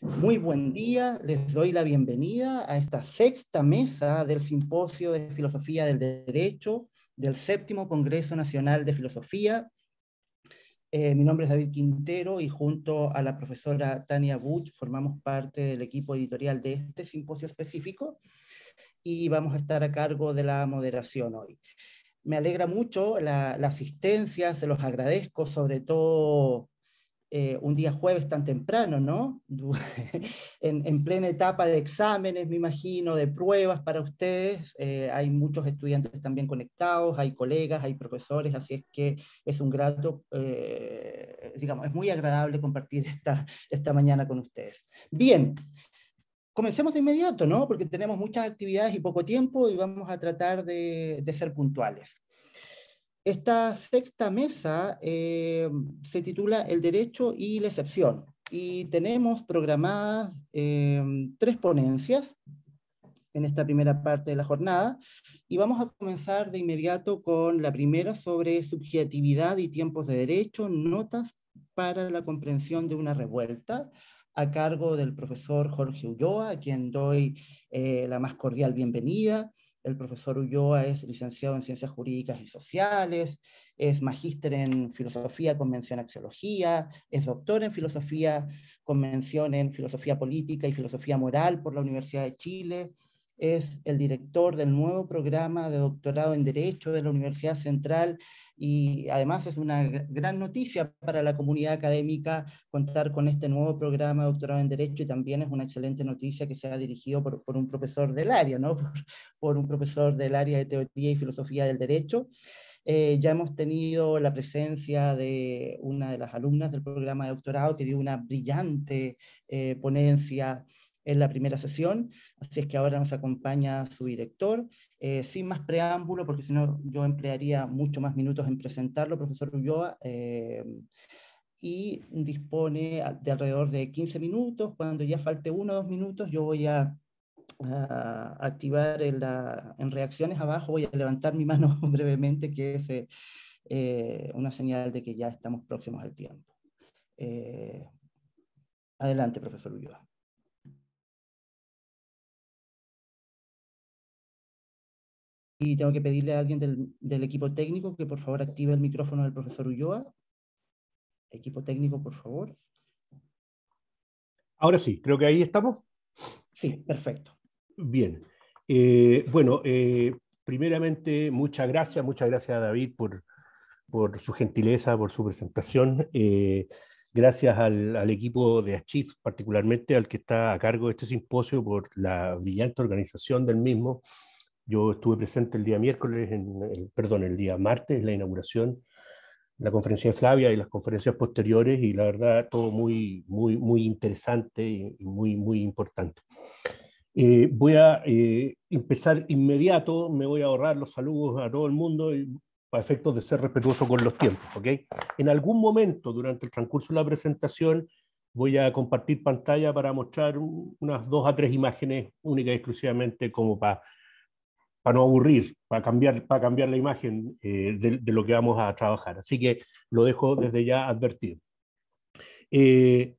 Muy buen día, les doy la bienvenida a esta sexta mesa del Simposio de Filosofía del Derecho del Séptimo Congreso Nacional de Filosofía. Eh, mi nombre es David Quintero y junto a la profesora Tania Butch formamos parte del equipo editorial de este simposio específico y vamos a estar a cargo de la moderación hoy me alegra mucho la, asistencia, se los agradezco, sobre todo eh, un día jueves tan temprano, ¿no? en, plena etapa de exámenes, me imagino, de pruebas para ustedes. Eh, hay muchos estudiantes también conectados, hay colegas, hay profesores, así es que es un grato, eh, digamos, es muy agradable compartir esta, esta mañana con ustedes. Bien, comencemos de inmediato, ¿no? Porque tenemos muchas actividades y poco tiempo y vamos a tratar de, ser puntuales. Esta sexta mesa eh, se titula El derecho y la excepción y tenemos programadas eh, tres ponencias en esta primera parte de la jornada y vamos a comenzar de inmediato con la primera sobre subjetividad y tiempos de derecho, notas para la comprensión de una revuelta, a cargo del profesor Jorge Ulloa, a quien doy eh, la más cordial bienvenida. El profesor Ulloa es licenciado en Ciencias Jurídicas y Sociales, es magíster en Filosofía con mención Axiología, es doctor en Filosofía con mención en Filosofía Política y Filosofía Moral por la Universidad de Chile, es el director del nuevo programa de doctorado en Derecho de la Universidad Central y además es una gran noticia para la comunidad académica contar con este nuevo programa de doctorado en Derecho y también es una excelente noticia que sea dirigido por, un profesor del área, Por, un profesor del área de Teoría y Filosofía del Derecho. Eh, ya hemos tenido la presencia de una de las alumnas del programa de doctorado que dio una brillante eh, ponencia en la primera sesión, así es que ahora nos acompaña su director. Eh, sin más preámbulo, porque si no yo emplearía mucho más minutos en presentarlo, profesor Ulloa, eh, y dispone de alrededor de 15 minutos. Cuando ya falte uno o dos minutos, yo voy a, activar en, la, en, reacciones abajo, voy a levantar mi mano brevemente, que es eh, una señal de que ya estamos próximos al tiempo. adelante, profesor Ulloa. y tengo que pedirle a alguien del, equipo técnico que por favor active el micrófono del profesor Ulloa. Equipo técnico, por favor. Ahora sí, creo que ahí estamos. Sí, perfecto. Bien. Eh, bueno, eh, primeramente, muchas gracias, muchas gracias a David por, su gentileza, por su presentación. Eh, gracias al, equipo de Achieve, particularmente al que está a cargo de este simposio, por la brillante organización del mismo yo estuve presente el día miércoles, en el, perdón, el día martes, la inauguración, la conferencia de Flavia y las conferencias posteriores, y la verdad, todo muy, muy, muy interesante y muy, muy importante. Eh, voy a eh, empezar inmediato, me voy a ahorrar los saludos a todo el mundo para efectos de ser respetuoso con los tiempos. ¿ok? En algún momento durante el transcurso de la presentación voy a compartir pantalla para mostrar unas dos a tres imágenes únicas y exclusivamente como para para no aburrir, para cambiar, para cambiar la imagen eh, de, lo que vamos a trabajar. Así que lo dejo desde ya advertido. Eh,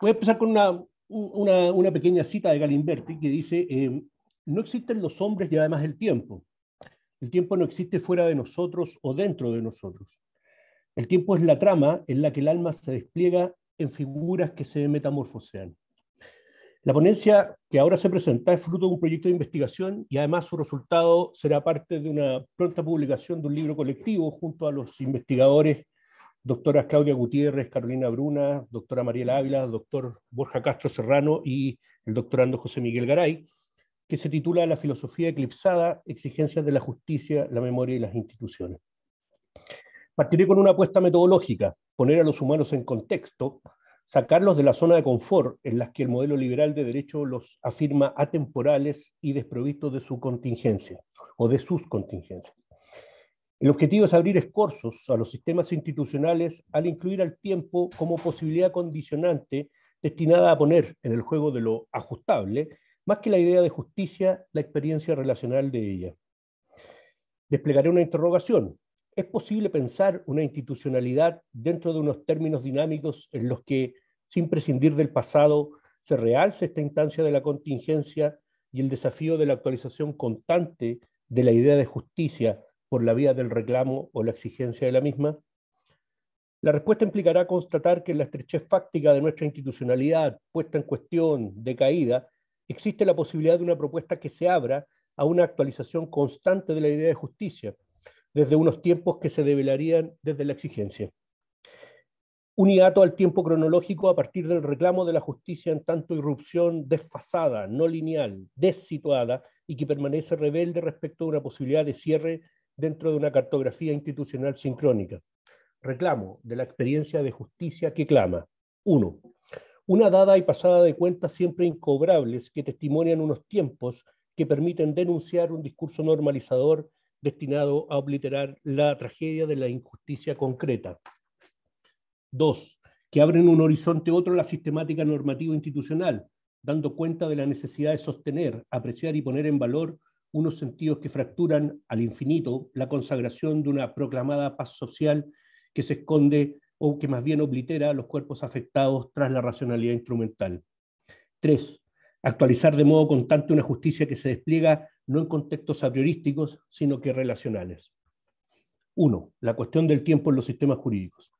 voy a empezar con una, una, pequeña cita de Galimberti que dice, eh, no existen los hombres y además el tiempo. El tiempo no existe fuera de nosotros o dentro de nosotros. El tiempo es la trama en la que el alma se despliega en figuras que se metamorfosean. La ponencia que ahora se presenta es fruto de un proyecto de investigación y además su resultado será parte de una pronta publicación de un libro colectivo junto a los investigadores doctoras Claudia Gutiérrez, Carolina Bruna, doctora Mariela Ávila, doctor Borja Castro Serrano y el doctorando José Miguel Garay, que se titula La filosofía eclipsada, exigencias de la justicia, la memoria y las instituciones. Partiré con una apuesta metodológica, poner a los humanos en contexto, sacarlos de la zona de confort en las que el modelo liberal de derecho los afirma atemporales y desprovistos de su contingencia o de sus contingencias. El objetivo es abrir escorzos a los sistemas institucionales al incluir al tiempo como posibilidad condicionante destinada a poner en el juego de lo ajustable, más que la idea de justicia, la experiencia relacional de ella. Desplegaré una interrogación ¿Es posible pensar una institucionalidad dentro de unos términos dinámicos en los que, sin prescindir del pasado, se realce esta instancia de la contingencia y el desafío de la actualización constante de la idea de justicia por la vía del reclamo o la exigencia de la misma? La respuesta implicará constatar que en la estrechez fáctica de nuestra institucionalidad, puesta en cuestión, decaída, existe la posibilidad de una propuesta que se abra a una actualización constante de la idea de justicia, desde unos tiempos que se develarían desde la exigencia. Un hiato al tiempo cronológico a partir del reclamo de la justicia en tanto irrupción desfasada, no lineal, desituada, y que permanece rebelde respecto a una posibilidad de cierre dentro de una cartografía institucional sincrónica. Reclamo de la experiencia de justicia que clama. Uno. Una dada y pasada de cuentas siempre incobrables que testimonian unos tiempos que permiten denunciar un discurso normalizador destinado a obliterar la tragedia de la injusticia concreta. Dos, que abren un horizonte otro a la sistemática normativa institucional, dando cuenta de la necesidad de sostener, apreciar y poner en valor unos sentidos que fracturan al infinito la consagración de una proclamada paz social que se esconde o que más bien oblitera a los cuerpos afectados tras la racionalidad instrumental. Tres, actualizar de modo constante una justicia que se despliega no en contextos apriorísticos, sino que relacionales. Uno, la cuestión del tiempo en los sistemas jurídicos.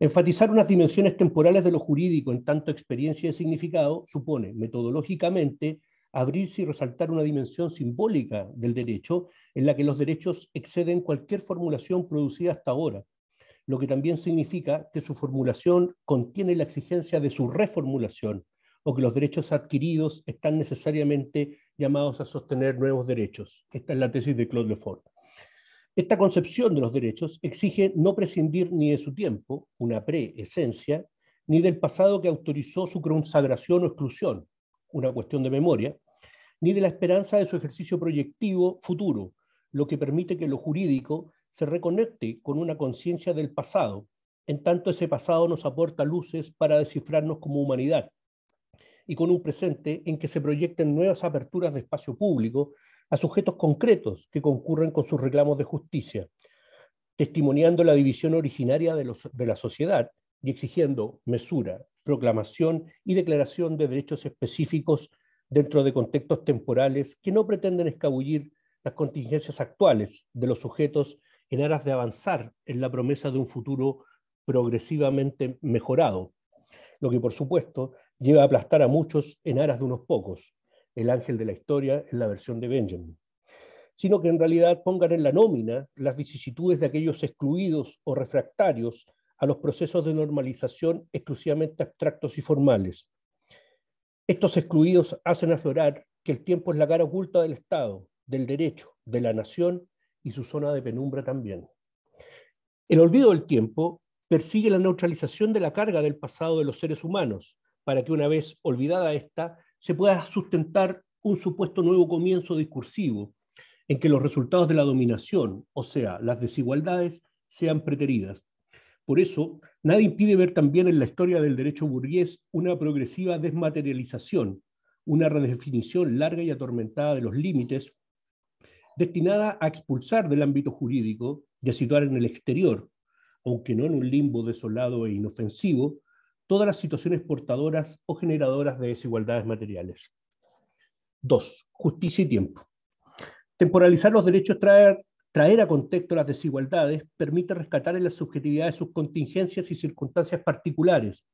Enfatizar unas dimensiones temporales de lo jurídico en tanto experiencia y significado supone, metodológicamente, abrirse y resaltar una dimensión simbólica del derecho en la que los derechos exceden cualquier formulación producida hasta ahora, lo que también significa que su formulación contiene la exigencia de su reformulación o que los derechos adquiridos están necesariamente llamados a sostener nuevos derechos. Esta es la tesis de Claude Lefort. Esta concepción de los derechos exige no prescindir ni de su tiempo, una pre-esencia, ni del pasado que autorizó su consagración o exclusión, una cuestión de memoria, ni de la esperanza de su ejercicio proyectivo futuro, lo que permite que lo jurídico se reconecte con una conciencia del pasado, en tanto ese pasado nos aporta luces para descifrarnos como humanidad, y con un presente en que se proyecten nuevas aperturas de espacio público a sujetos concretos que concurren con sus reclamos de justicia, testimoniando la división originaria de, la sociedad y exigiendo mesura, proclamación y declaración de derechos específicos dentro de contextos temporales que no pretenden escabullir las contingencias actuales de los sujetos en aras de avanzar en la promesa de un futuro progresivamente mejorado, lo que por supuesto lleva a aplastar a muchos en aras de unos pocos, el ángel de la historia en la versión de Benjamin, sino que en realidad pongan en la nómina las vicisitudes de aquellos excluidos o refractarios a los procesos de normalización exclusivamente abstractos y formales. Estos excluidos hacen aflorar que el tiempo es la cara oculta del Estado, del derecho, de la nación y su zona de penumbra también. El olvido del tiempo persigue la neutralización de la carga del pasado de los seres humanos, para que una vez olvidada esta, se pueda sustentar un supuesto nuevo comienzo discursivo en que los resultados de la dominación, o sea, las desigualdades, sean preteridas. Por eso, nada impide ver también en la historia del derecho burgués una progresiva desmaterialización, una redefinición larga y atormentada de los límites, destinada a expulsar del ámbito jurídico y a situar en el exterior, aunque no en un limbo desolado e inofensivo, todas las situaciones portadoras o generadoras de desigualdades materiales. Dos, Justicia y tiempo. Temporalizar los derechos traer, traer a contexto las desigualdades permite rescatar en la subjetividad de sus contingencias y circunstancias particulares,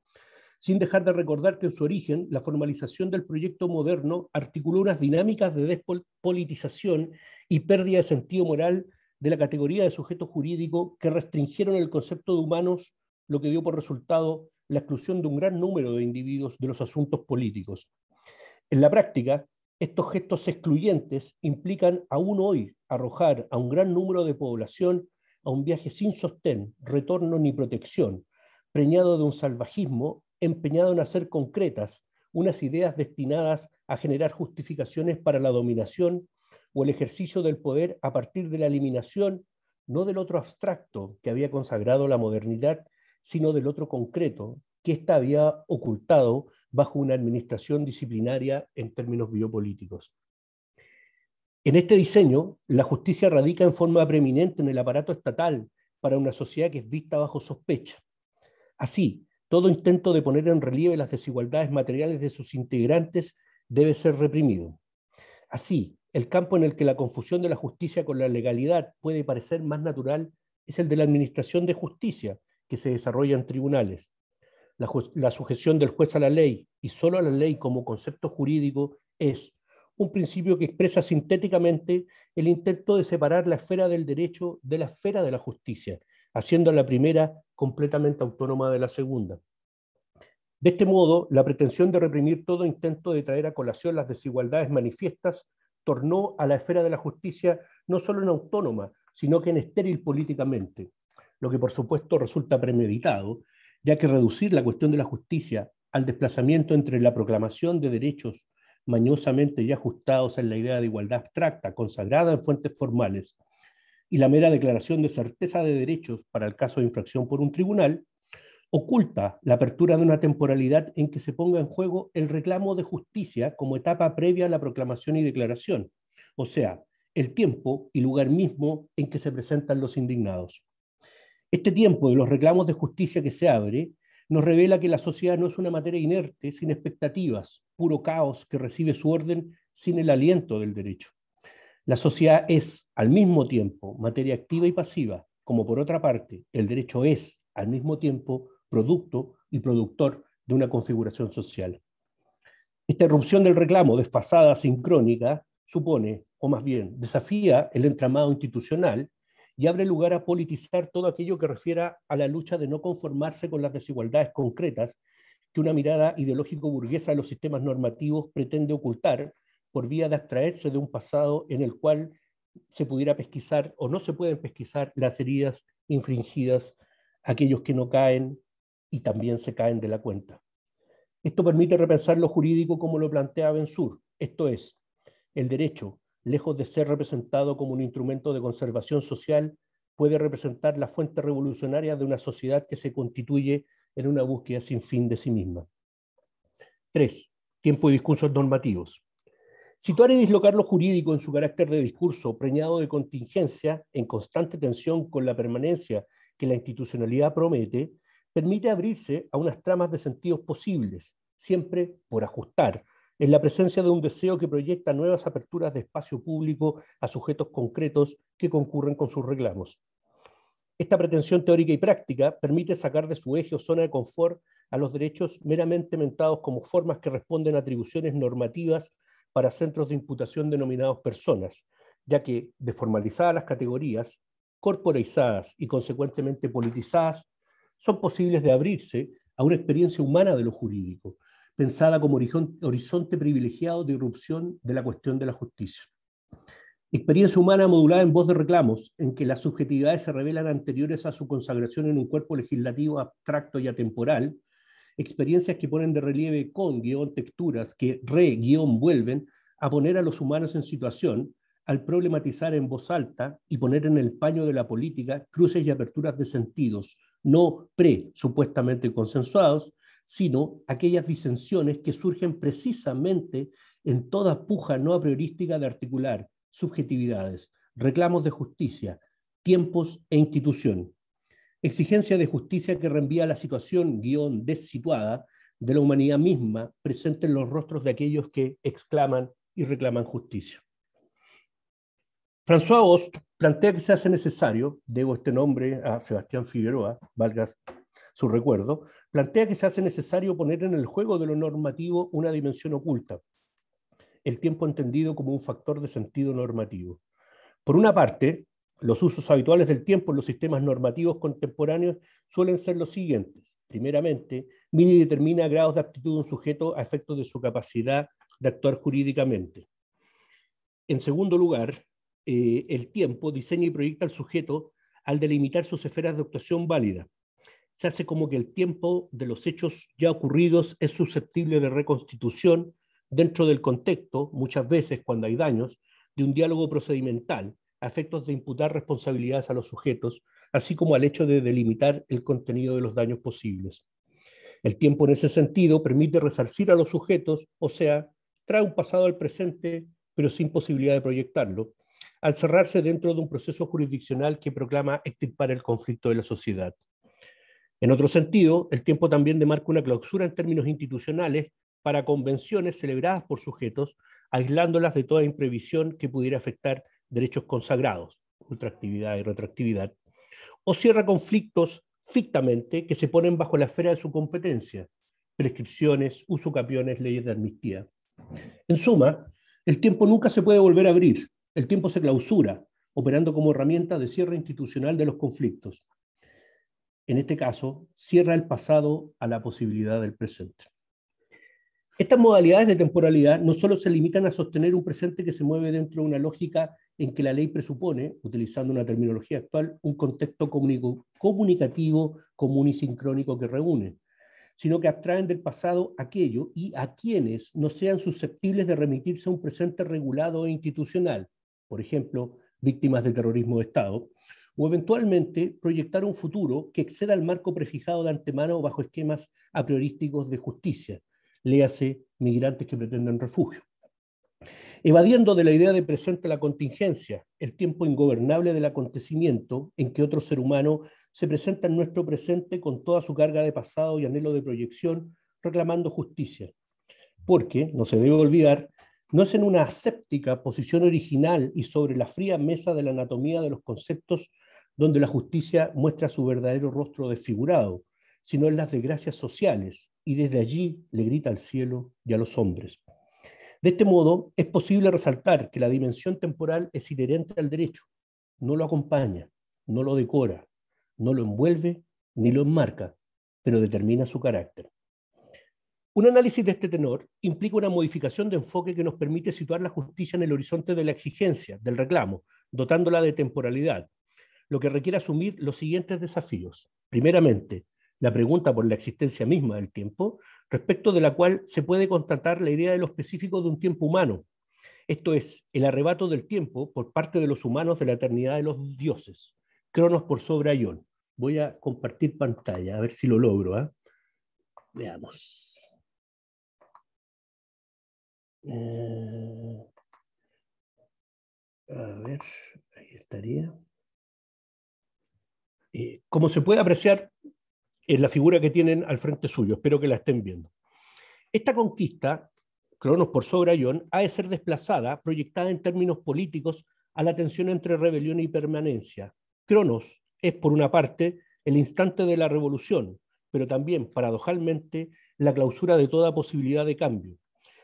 sin dejar de recordar que en su origen la formalización del proyecto moderno articuló unas dinámicas de despolitización y pérdida de sentido moral de la categoría de sujeto jurídico que restringieron el concepto de humanos, lo que dio por resultado la exclusión de un gran número de individuos de los asuntos políticos. En la práctica, estos gestos excluyentes implican aún hoy arrojar a un gran número de población a un viaje sin sostén, retorno ni protección, preñado de un salvajismo empeñado en hacer concretas unas ideas destinadas a generar justificaciones para la dominación o el ejercicio del poder a partir de la eliminación, no del otro abstracto que había consagrado la modernidad, sino del otro concreto, que ésta había ocultado bajo una administración disciplinaria en términos biopolíticos. En este diseño, la justicia radica en forma preeminente en el aparato estatal para una sociedad que es vista bajo sospecha. Así, todo intento de poner en relieve las desigualdades materiales de sus integrantes debe ser reprimido. Así, el campo en el que la confusión de la justicia con la legalidad puede parecer más natural es el de la administración de justicia, que se desarrolla en tribunales. La, sujeción del juez a la ley y solo a la ley como concepto jurídico es un principio que expresa sintéticamente el intento de separar la esfera del derecho de la esfera de la justicia, haciendo la primera completamente autónoma de la segunda. De este modo, la pretensión de reprimir todo intento de traer a colación las desigualdades manifiestas tornó a la esfera de la justicia no solo en autónoma, sino que en estéril políticamente lo que por supuesto resulta premeditado, ya que reducir la cuestión de la justicia al desplazamiento entre la proclamación de derechos mañosamente ya ajustados en la idea de igualdad abstracta, consagrada en fuentes formales, y la mera declaración de certeza de derechos para el caso de infracción por un tribunal, oculta la apertura de una temporalidad en que se ponga en juego el reclamo de justicia como etapa previa a la proclamación y declaración, o sea, el tiempo y lugar mismo en que se presentan los indignados. Este tiempo de los reclamos de justicia que se abre nos revela que la sociedad no es una materia inerte, sin expectativas, puro caos que recibe su orden sin el aliento del derecho. La sociedad es, al mismo tiempo, materia activa y pasiva, como por otra parte, el derecho es, al mismo tiempo, producto y productor de una configuración social. Esta erupción del reclamo desfasada, sincrónica, supone, o más bien, desafía el entramado institucional y abre lugar a politizar todo aquello que refiera a la lucha de no conformarse con las desigualdades concretas que una mirada ideológico-burguesa de los sistemas normativos pretende ocultar por vía de abstraerse de un pasado en el cual se pudiera pesquisar o no se pueden pesquisar las heridas infringidas a aquellos que no caen y también se caen de la cuenta. Esto permite repensar lo jurídico como lo plantea Bensur, esto es, el derecho lejos de ser representado como un instrumento de conservación social, puede representar la fuente revolucionaria de una sociedad que se constituye en una búsqueda sin fin de sí misma. Tres, Tiempo y discursos normativos. Situar y dislocar lo jurídico en su carácter de discurso, preñado de contingencia, en constante tensión con la permanencia que la institucionalidad promete, permite abrirse a unas tramas de sentidos posibles, siempre por ajustar, en la presencia de un deseo que proyecta nuevas aperturas de espacio público a sujetos concretos que concurren con sus reclamos. Esta pretensión teórica y práctica permite sacar de su eje o zona de confort a los derechos meramente mentados como formas que responden a atribuciones normativas para centros de imputación denominados personas, ya que, formalizadas las categorías, corporalizadas y consecuentemente politizadas, son posibles de abrirse a una experiencia humana de lo jurídico, pensada como horizonte privilegiado de irrupción de la cuestión de la justicia. Experiencia humana modulada en voz de reclamos, en que las subjetividades se revelan anteriores a su consagración en un cuerpo legislativo abstracto y atemporal, experiencias que ponen de relieve con guión texturas, que re guión vuelven a poner a los humanos en situación, al problematizar en voz alta y poner en el paño de la política cruces y aperturas de sentidos, no pre supuestamente consensuados, sino aquellas disensiones que surgen precisamente en toda puja no a priorística de articular subjetividades, reclamos de justicia, tiempos e institución. Exigencia de justicia que reenvía la situación guión desituada de la humanidad misma presente en los rostros de aquellos que exclaman y reclaman justicia. François Ost plantea que se hace necesario, debo este nombre a Sebastián Figueroa, Valgas, su recuerdo, plantea que se hace necesario poner en el juego de lo normativo una dimensión oculta, el tiempo entendido como un factor de sentido normativo. Por una parte, los usos habituales del tiempo en los sistemas normativos contemporáneos suelen ser los siguientes. Primeramente, mide y determina grados de aptitud de un sujeto a efectos de su capacidad de actuar jurídicamente. En segundo lugar, eh, el tiempo diseña y proyecta al sujeto al delimitar sus esferas de actuación válida, se hace como que el tiempo de los hechos ya ocurridos es susceptible de reconstitución dentro del contexto, muchas veces cuando hay daños, de un diálogo procedimental a efectos de imputar responsabilidades a los sujetos, así como al hecho de delimitar el contenido de los daños posibles. El tiempo en ese sentido permite resarcir a los sujetos, o sea, trae un pasado al presente, pero sin posibilidad de proyectarlo, al cerrarse dentro de un proceso jurisdiccional que proclama extirpar el conflicto de la sociedad. En otro sentido, el tiempo también demarca una clausura en términos institucionales para convenciones celebradas por sujetos, aislándolas de toda imprevisión que pudiera afectar derechos consagrados, ultraactividad y retroactividad, o cierra conflictos fictamente que se ponen bajo la esfera de su competencia, prescripciones, usucapiones, leyes de amnistía. En suma, el tiempo nunca se puede volver a abrir, el tiempo se clausura, operando como herramienta de cierre institucional de los conflictos, en este caso, cierra el pasado a la posibilidad del presente. Estas modalidades de temporalidad no solo se limitan a sostener un presente que se mueve dentro de una lógica en que la ley presupone, utilizando una terminología actual, un contexto comunicativo común y sincrónico que reúne, sino que atraen del pasado aquello y a quienes no sean susceptibles de remitirse a un presente regulado e institucional, por ejemplo, víctimas de terrorismo de Estado, o eventualmente proyectar un futuro que exceda el marco prefijado de antemano bajo esquemas a priorísticos de justicia, léase migrantes que pretenden refugio. Evadiendo de la idea de presente la contingencia, el tiempo ingobernable del acontecimiento en que otro ser humano se presenta en nuestro presente con toda su carga de pasado y anhelo de proyección, reclamando justicia. Porque, no se debe olvidar, no es en una aséptica posición original y sobre la fría mesa de la anatomía de los conceptos donde la justicia muestra su verdadero rostro desfigurado, sino en las desgracias sociales, y desde allí le grita al cielo y a los hombres. De este modo, es posible resaltar que la dimensión temporal es inherente al derecho, no lo acompaña, no lo decora, no lo envuelve ni lo enmarca, pero determina su carácter. Un análisis de este tenor implica una modificación de enfoque que nos permite situar la justicia en el horizonte de la exigencia, del reclamo, dotándola de temporalidad, lo que requiere asumir los siguientes desafíos. Primeramente, la pregunta por la existencia misma del tiempo, respecto de la cual se puede constatar la idea de lo específico de un tiempo humano, esto es, el arrebato del tiempo por parte de los humanos de la eternidad de los dioses, Cronos por sobre Voy a compartir pantalla, a ver si lo logro. ¿ah? Veamos. Eh, a ver, ahí estaría. Eh, como se puede apreciar en la figura que tienen al frente suyo, espero que la estén viendo. Esta conquista, Cronos por Sobrayón, ha de ser desplazada, proyectada en términos políticos, a la tensión entre rebelión y permanencia. Cronos es, por una parte, el instante de la revolución, pero también, paradojalmente, la clausura de toda posibilidad de cambio.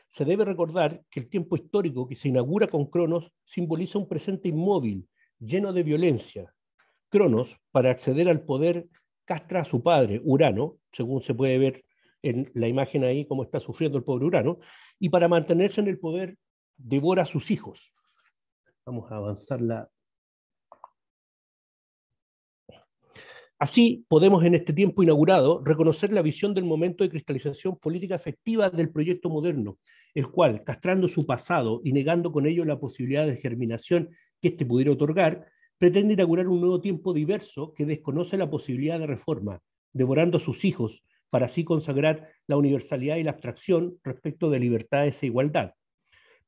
Se debe recordar que el tiempo histórico que se inaugura con Cronos simboliza un presente inmóvil, lleno de violencia, Cronos, para acceder al poder, castra a su padre, Urano, según se puede ver en la imagen ahí, cómo está sufriendo el pobre Urano, y para mantenerse en el poder, devora a sus hijos. Vamos a avanzar la... Así podemos en este tiempo inaugurado reconocer la visión del momento de cristalización política efectiva del proyecto moderno, el cual, castrando su pasado y negando con ello la posibilidad de germinación que éste pudiera otorgar, pretende inaugurar un nuevo tiempo diverso que desconoce la posibilidad de reforma, devorando a sus hijos para así consagrar la universalidad y la abstracción respecto de libertades e igualdad,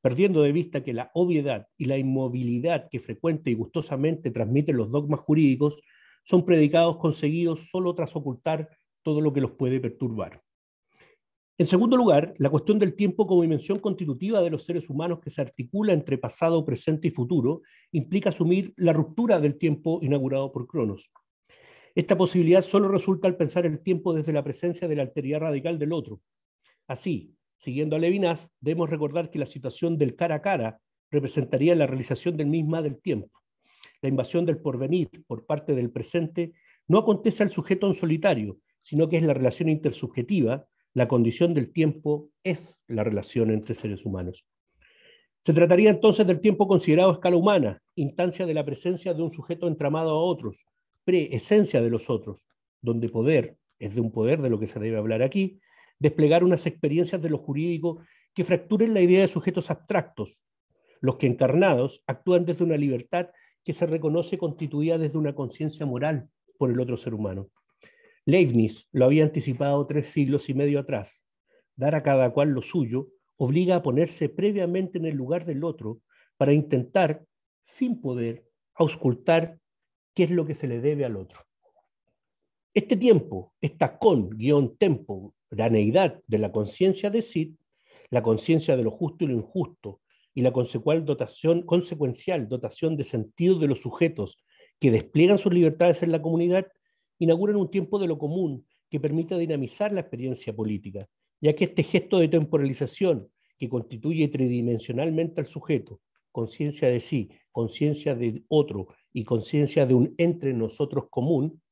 perdiendo de vista que la obviedad y la inmovilidad que frecuente y gustosamente transmiten los dogmas jurídicos son predicados conseguidos solo tras ocultar todo lo que los puede perturbar. En segundo lugar, la cuestión del tiempo como dimensión constitutiva de los seres humanos que se articula entre pasado, presente y futuro implica asumir la ruptura del tiempo inaugurado por Cronos. Esta posibilidad solo resulta al pensar el tiempo desde la presencia de la alteridad radical del otro. Así, siguiendo a Levinas, debemos recordar que la situación del cara a cara representaría la realización del misma del tiempo. La invasión del porvenir por parte del presente no acontece al sujeto en solitario, sino que es la relación intersubjetiva la condición del tiempo es la relación entre seres humanos. Se trataría entonces del tiempo considerado a escala humana, instancia de la presencia de un sujeto entramado a otros, pre-esencia de los otros, donde poder, es de un poder de lo que se debe hablar aquí, desplegar unas experiencias de lo jurídico que fracturen la idea de sujetos abstractos, los que encarnados actúan desde una libertad que se reconoce constituida desde una conciencia moral por el otro ser humano. Leibniz lo había anticipado tres siglos y medio atrás. Dar a cada cual lo suyo obliga a ponerse previamente en el lugar del otro para intentar, sin poder, auscultar qué es lo que se le debe al otro. Este tiempo, esta con-tempo, neidad de la conciencia de sí, la conciencia de lo justo y lo injusto, y la dotación, consecuencial dotación de sentido de los sujetos que despliegan sus libertades en la comunidad, inauguran un tiempo de lo común que permita dinamizar la experiencia política, ya que este gesto de temporalización que constituye tridimensionalmente al sujeto, conciencia de sí, conciencia de otro y conciencia de un entre nosotros común,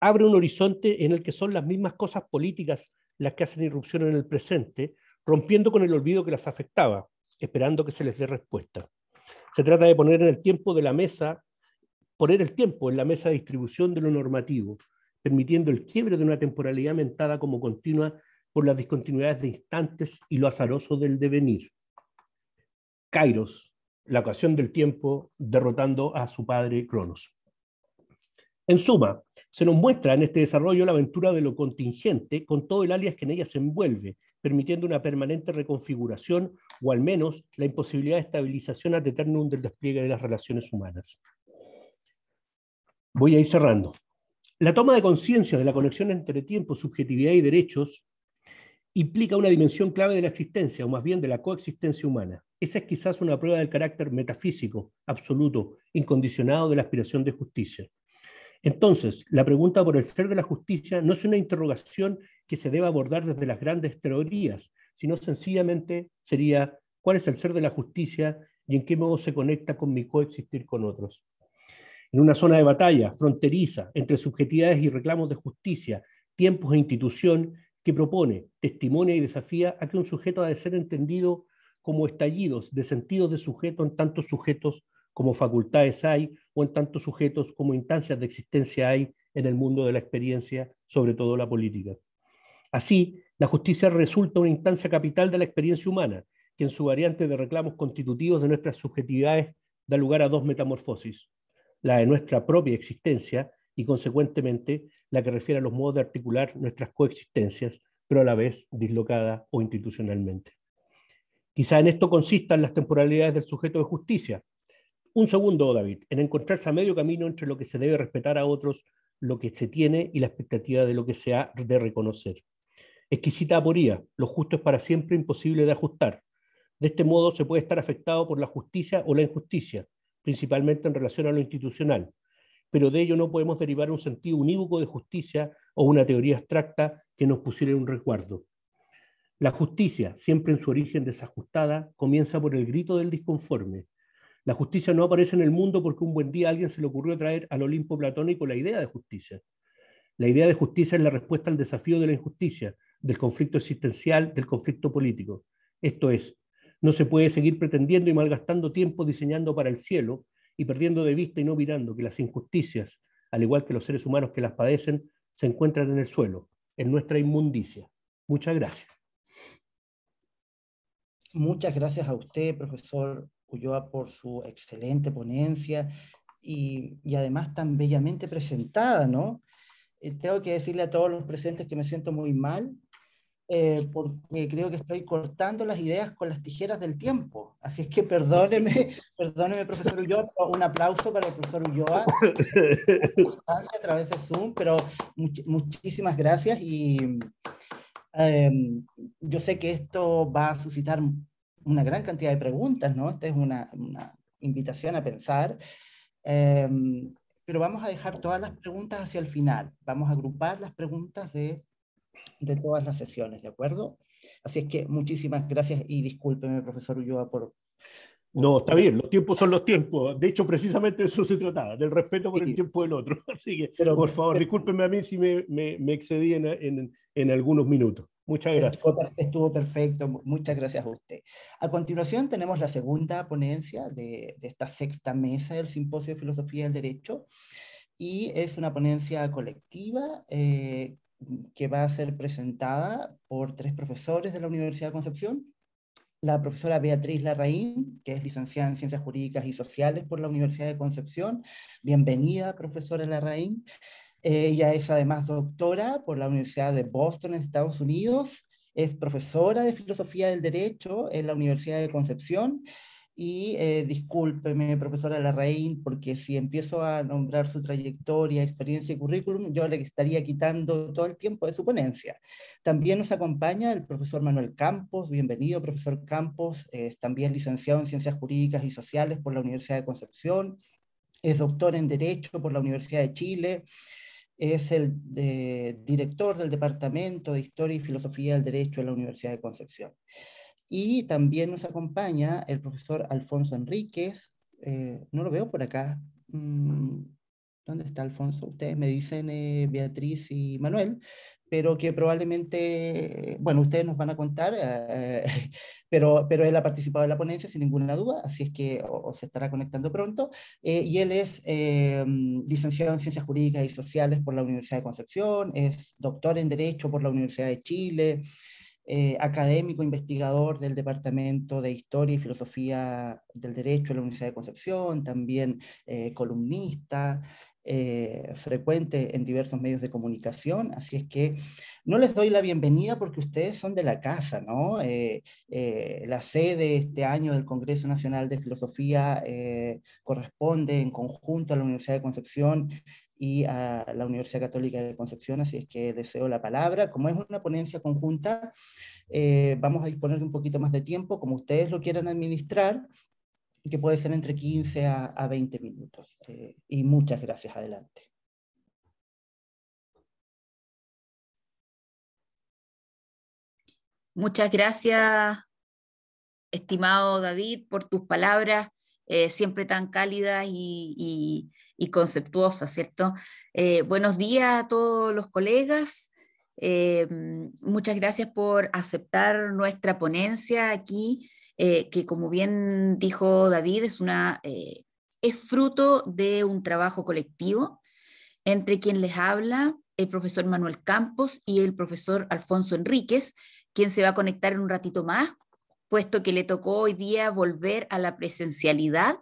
abre un horizonte en el que son las mismas cosas políticas las que hacen irrupción en el presente, rompiendo con el olvido que las afectaba, esperando que se les dé respuesta. Se trata de poner en el tiempo de la mesa poner el tiempo en la mesa de distribución de lo normativo, permitiendo el quiebre de una temporalidad mentada como continua por las discontinuidades de instantes y lo azaroso del devenir. Kairos, la ocasión del tiempo, derrotando a su padre Cronos. En suma, se nos muestra en este desarrollo la aventura de lo contingente con todo el alias que en ella se envuelve, permitiendo una permanente reconfiguración o al menos la imposibilidad de estabilización ad eternum del despliegue de las relaciones humanas. Voy a ir cerrando. La toma de conciencia de la conexión entre tiempo, subjetividad y derechos implica una dimensión clave de la existencia, o más bien de la coexistencia humana. Esa es quizás una prueba del carácter metafísico, absoluto, incondicionado de la aspiración de justicia. Entonces, la pregunta por el ser de la justicia no es una interrogación que se deba abordar desde las grandes teorías, sino sencillamente sería cuál es el ser de la justicia y en qué modo se conecta con mi coexistir con otros en una zona de batalla fronteriza entre subjetividades y reclamos de justicia, tiempos e institución que propone, testimonia y desafía a que un sujeto ha de ser entendido como estallidos de sentidos de sujeto en tantos sujetos como facultades hay o en tantos sujetos como instancias de existencia hay en el mundo de la experiencia, sobre todo la política. Así, la justicia resulta una instancia capital de la experiencia humana, que en su variante de reclamos constitutivos de nuestras subjetividades da lugar a dos metamorfosis, la de nuestra propia existencia y consecuentemente la que refiere a los modos de articular nuestras coexistencias, pero a la vez dislocada o institucionalmente. Quizá en esto consistan las temporalidades del sujeto de justicia. Un segundo, David, en encontrarse a medio camino entre lo que se debe respetar a otros, lo que se tiene y la expectativa de lo que se ha de reconocer. Exquisita aporía, lo justo es para siempre imposible de ajustar. De este modo se puede estar afectado por la justicia o la injusticia, principalmente en relación a lo institucional, pero de ello no podemos derivar un sentido unívoco de justicia o una teoría abstracta que nos pusiera un resguardo. La justicia, siempre en su origen desajustada, comienza por el grito del disconforme. La justicia no aparece en el mundo porque un buen día alguien se le ocurrió traer al Olimpo platónico la idea de justicia. La idea de justicia es la respuesta al desafío de la injusticia, del conflicto existencial, del conflicto político. Esto es, no se puede seguir pretendiendo y malgastando tiempo diseñando para el cielo y perdiendo de vista y no mirando que las injusticias, al igual que los seres humanos que las padecen, se encuentran en el suelo, en nuestra inmundicia. Muchas gracias. Muchas gracias a usted, profesor Ulloa, por su excelente ponencia y, además tan bellamente presentada, ¿no? Eh, tengo que decirle a todos los presentes que me siento muy mal eh, porque creo que estoy cortando las ideas con las tijeras del tiempo. Así es que perdóneme, perdóneme, profesor Ulloa, un aplauso para el profesor Ulloa a través de Zoom, pero muchísimas gracias y em, yo sé que esto va a suscitar una gran cantidad de preguntas, ¿no? Esta es una, invitación a pensar. Em, pero vamos a dejar todas las preguntas hacia el final. Vamos a agrupar las preguntas de de todas las sesiones, ¿de acuerdo? Así es que muchísimas gracias y discúlpeme, profesor Ulloa, por... no, está bien, los tiempos son los tiempos. De hecho, precisamente eso se trataba, del respeto por el tiempo del otro. Así que, pero, por favor, discúlpeme a mí si me, me, excedí en, en, en algunos minutos. Muchas gracias. Estuvo, perfecto, muchas gracias a usted. A continuación tenemos la segunda ponencia de, de, esta sexta mesa del Simposio de Filosofía del Derecho y es una ponencia colectiva eh, que va a ser presentada por tres profesores de la Universidad de Concepción. La profesora Beatriz Larraín, que es licenciada en Ciencias Jurídicas y Sociales por la Universidad de Concepción. Bienvenida, profesora Larraín. Ella es además doctora por la Universidad de Boston en Estados Unidos. Es profesora de Filosofía del Derecho en la Universidad de Concepción y eh, discúlpeme, profesora Larraín, porque si empiezo a nombrar su trayectoria, experiencia y currículum, yo le estaría quitando todo el tiempo de su ponencia. También nos acompaña el profesor Manuel Campos. Bienvenido, profesor Campos. Es también licenciado en Ciencias Jurídicas y Sociales por la Universidad de Concepción. Es doctor en Derecho por la Universidad de Chile. Es el director del Departamento de Historia y Filosofía del Derecho de la Universidad de Concepción. Y también nos acompaña el profesor Alfonso Enríquez. Eh, no lo veo por acá. Mm, ¿Dónde está Alfonso? Ustedes me dicen eh, Beatriz y Manuel, pero que probablemente, bueno, ustedes nos van a contar, eh, pero, pero él ha participado en la ponencia sin ninguna duda, así es que o, se estará conectando pronto. y él es mm, licenciado en Ciencias Jurídicas y Sociales por la Universidad de Concepción, es doctor en Derecho por la Universidad de Chile eh, académico investigador del Departamento de Historia y Filosofía del Derecho de la Universidad de Concepción, también eh, columnista. Eh, frecuente en diversos medios de comunicación, así es que no les doy la bienvenida porque ustedes son de la casa, ¿no? la sede este año del Congreso Nacional de Filosofía corresponde en conjunto a la Universidad de Concepción y a la Universidad Católica de Concepción, así es que deseo la palabra. Como es una ponencia conjunta, eh, vamos a disponer de un poquito más de tiempo, como ustedes lo quieran administrar, que puede ser entre 15 a, 20 minutos. Eh, y muchas gracias, adelante. Muchas gracias, estimado David, por tus palabras. Eh, siempre tan cálidas y, conceptuosa, ¿cierto? Eh, buenos días a todos los colegas. Eh, muchas gracias por aceptar nuestra ponencia aquí, que como bien dijo David, es, una, es fruto de un trabajo colectivo entre quien les habla, el profesor Manuel Campos y el profesor Alfonso Enríquez, quien se va a conectar en un ratito más puesto que le tocó hoy día volver a la presencialidad.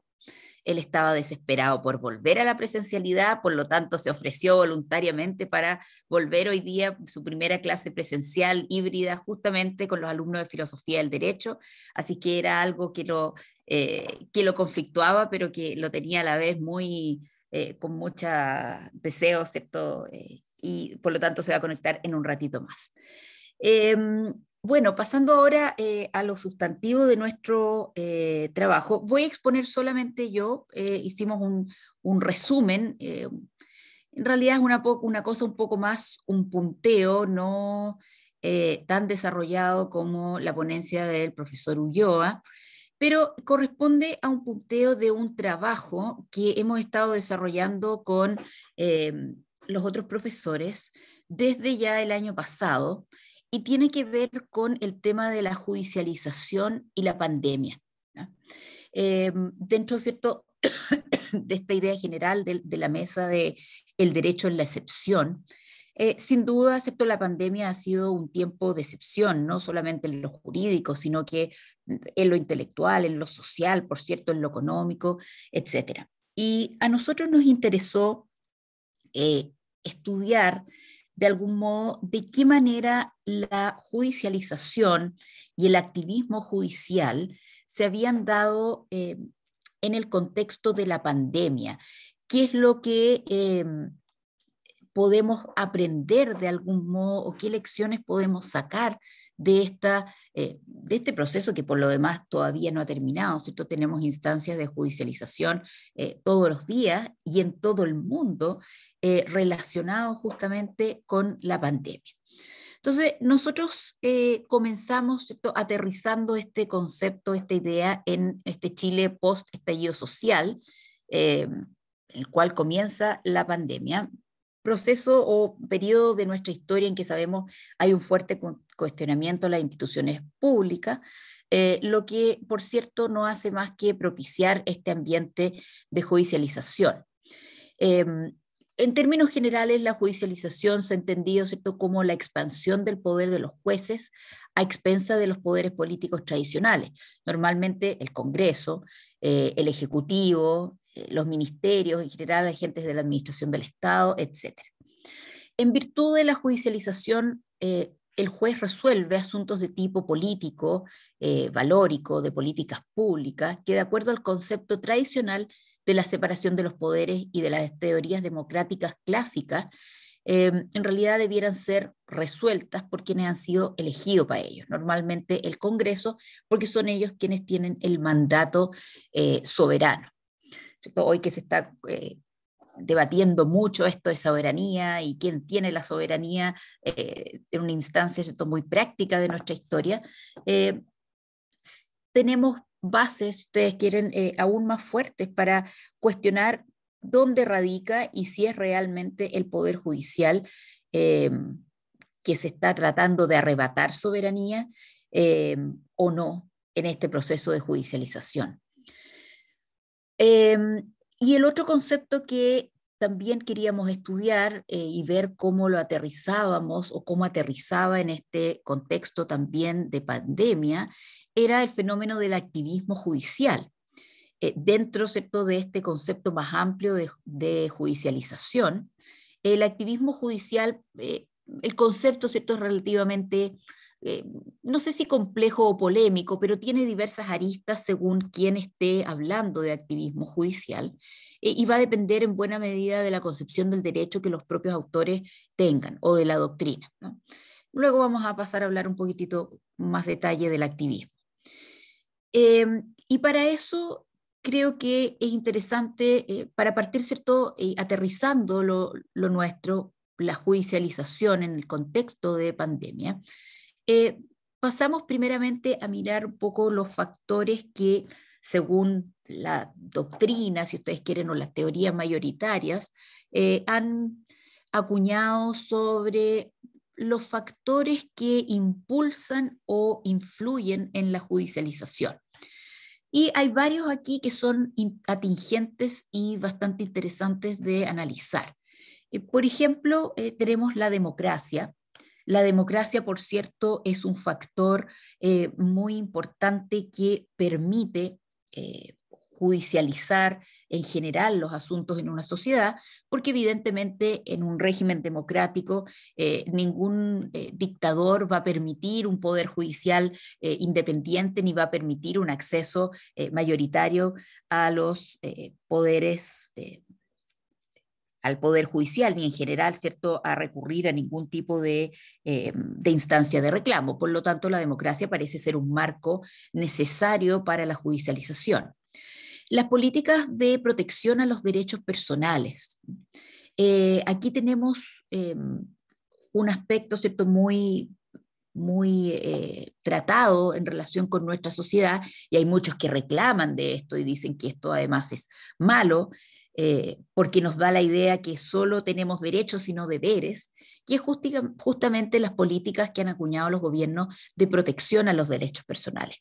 Él estaba desesperado por volver a la presencialidad, por lo tanto se ofreció voluntariamente para volver hoy día su primera clase presencial híbrida justamente con los alumnos de filosofía del derecho, así que era algo que lo, eh, que lo conflictuaba, pero que lo tenía a la vez muy, eh, con mucha deseo, ¿cierto? Eh, y por lo tanto se va a conectar en un ratito más. Em, bueno, pasando ahora eh, a lo sustantivo de nuestro eh, trabajo, voy a exponer solamente yo, eh, hicimos un, resumen, en realidad es una, una, cosa un poco más un punteo, no tan desarrollado como la ponencia del profesor Ulloa, pero corresponde a un punteo de un trabajo que hemos estado desarrollando con los otros profesores desde ya el año pasado y tiene que ver con el tema de la judicialización y la pandemia. Eh, dentro ¿cierto? de esta idea general de, la mesa de el derecho en la excepción, eh, sin duda, excepto la pandemia, ha sido un tiempo de excepción, no solamente en lo jurídico, sino que en lo intelectual, en lo social, por cierto, en lo económico, etc. Y a nosotros nos interesó eh, estudiar de algún modo de qué manera la judicialización y el activismo judicial se habían dado eh, en el contexto de la pandemia. ¿Qué es lo que eh, podemos aprender de algún modo o qué lecciones podemos sacar de, esta, eh, de este proceso que por lo demás todavía no ha terminado, ¿cierto? Tenemos instancias de judicialización eh, todos los días y en todo el mundo eh, relacionados justamente con la pandemia. Entonces, nosotros eh, comenzamos aterrizando este concepto, esta idea en este Chile post-estallido social, el cual comienza la pandemia, proceso o periodo de nuestra historia en que sabemos hay un fuerte cuestionamiento a las instituciones públicas, eh, lo que, por cierto, no hace más que propiciar este ambiente de judicialización. Em, en términos generales, la judicialización se ha entendido como la expansión del poder de los jueces a expensa de los poderes políticos tradicionales, normalmente el Congreso, eh, el Ejecutivo, eh, los ministerios, en general agentes de la Administración del Estado, etc. En virtud de la judicialización, el juez resuelve asuntos de tipo político, eh, valórico, de políticas públicas, que de acuerdo al concepto tradicional de la separación de los poderes y de las teorías democráticas clásicas, eh, en realidad debieran ser resueltas por quienes han sido elegidos para ellos, normalmente el Congreso, porque son ellos quienes tienen el mandato eh, soberano. Hoy que se está debatiendo mucho esto de soberanía y quién tiene la soberanía eh, en una instancia muy práctica de nuestra historia, eh, tenemos bases, si ustedes quieren, eh, aún más fuertes para cuestionar dónde radica y si es realmente el Poder Judicial que se está tratando de arrebatar soberanía o no en este proceso de judicialización. Y el otro concepto que también queríamos estudiar eh, y ver cómo lo aterrizábamos o cómo aterrizaba en este contexto también de pandemia era el fenómeno del activismo judicial. Eh, dentro de este concepto más amplio de, judicialización, el activismo judicial, eh, el concepto ¿cierto? es relativamente eh, no sé si complejo o polémico, pero tiene diversas aristas según quien esté hablando de activismo judicial eh, y va a depender en buena medida de la concepción del derecho que los propios autores tengan o de la doctrina. Luego vamos a pasar a hablar un poquitito más detalle del activismo. Em, y para eso creo que es interesante, eh, para partir, ¿cierto?, aterrizando lo nuestro, la judicialización en el contexto de pandemia. Eh, pasamos primeramente a mirar un poco los factores que, según la doctrina, si ustedes quieren, o las teorías mayoritarias, eh, han acuñado sobre los factores que impulsan o influyen en la judicialización. Y hay varios aquí que son atingentes y bastante interesantes de analizar. Eh, por ejemplo, tenemos la democracia, la democracia, por cierto, es un factor eh, muy importante que permite eh, judicializar en general los asuntos en una sociedad, porque evidentemente en un régimen democrático eh, ningún dictador va a permitir un poder judicial independiente ni va a permitir un acceso mayoritario a los poderes al Poder Judicial ni en general, ¿cierto?, a recurrir a ningún tipo eh, de, instancia de reclamo. Por lo tanto, la democracia parece ser un marco necesario para la judicialización. Las políticas de protección a los derechos personales. Eh, aquí tenemos eh, un aspecto, ¿cierto?, muy muy tratado en relación con nuestra sociedad y hay muchos que reclaman de esto y dicen que esto además es malo, eh, porque nos da la idea que solo tenemos derechos y no deberes, que es justamente las políticas que han acuñado los gobiernos de protección a los derechos personales,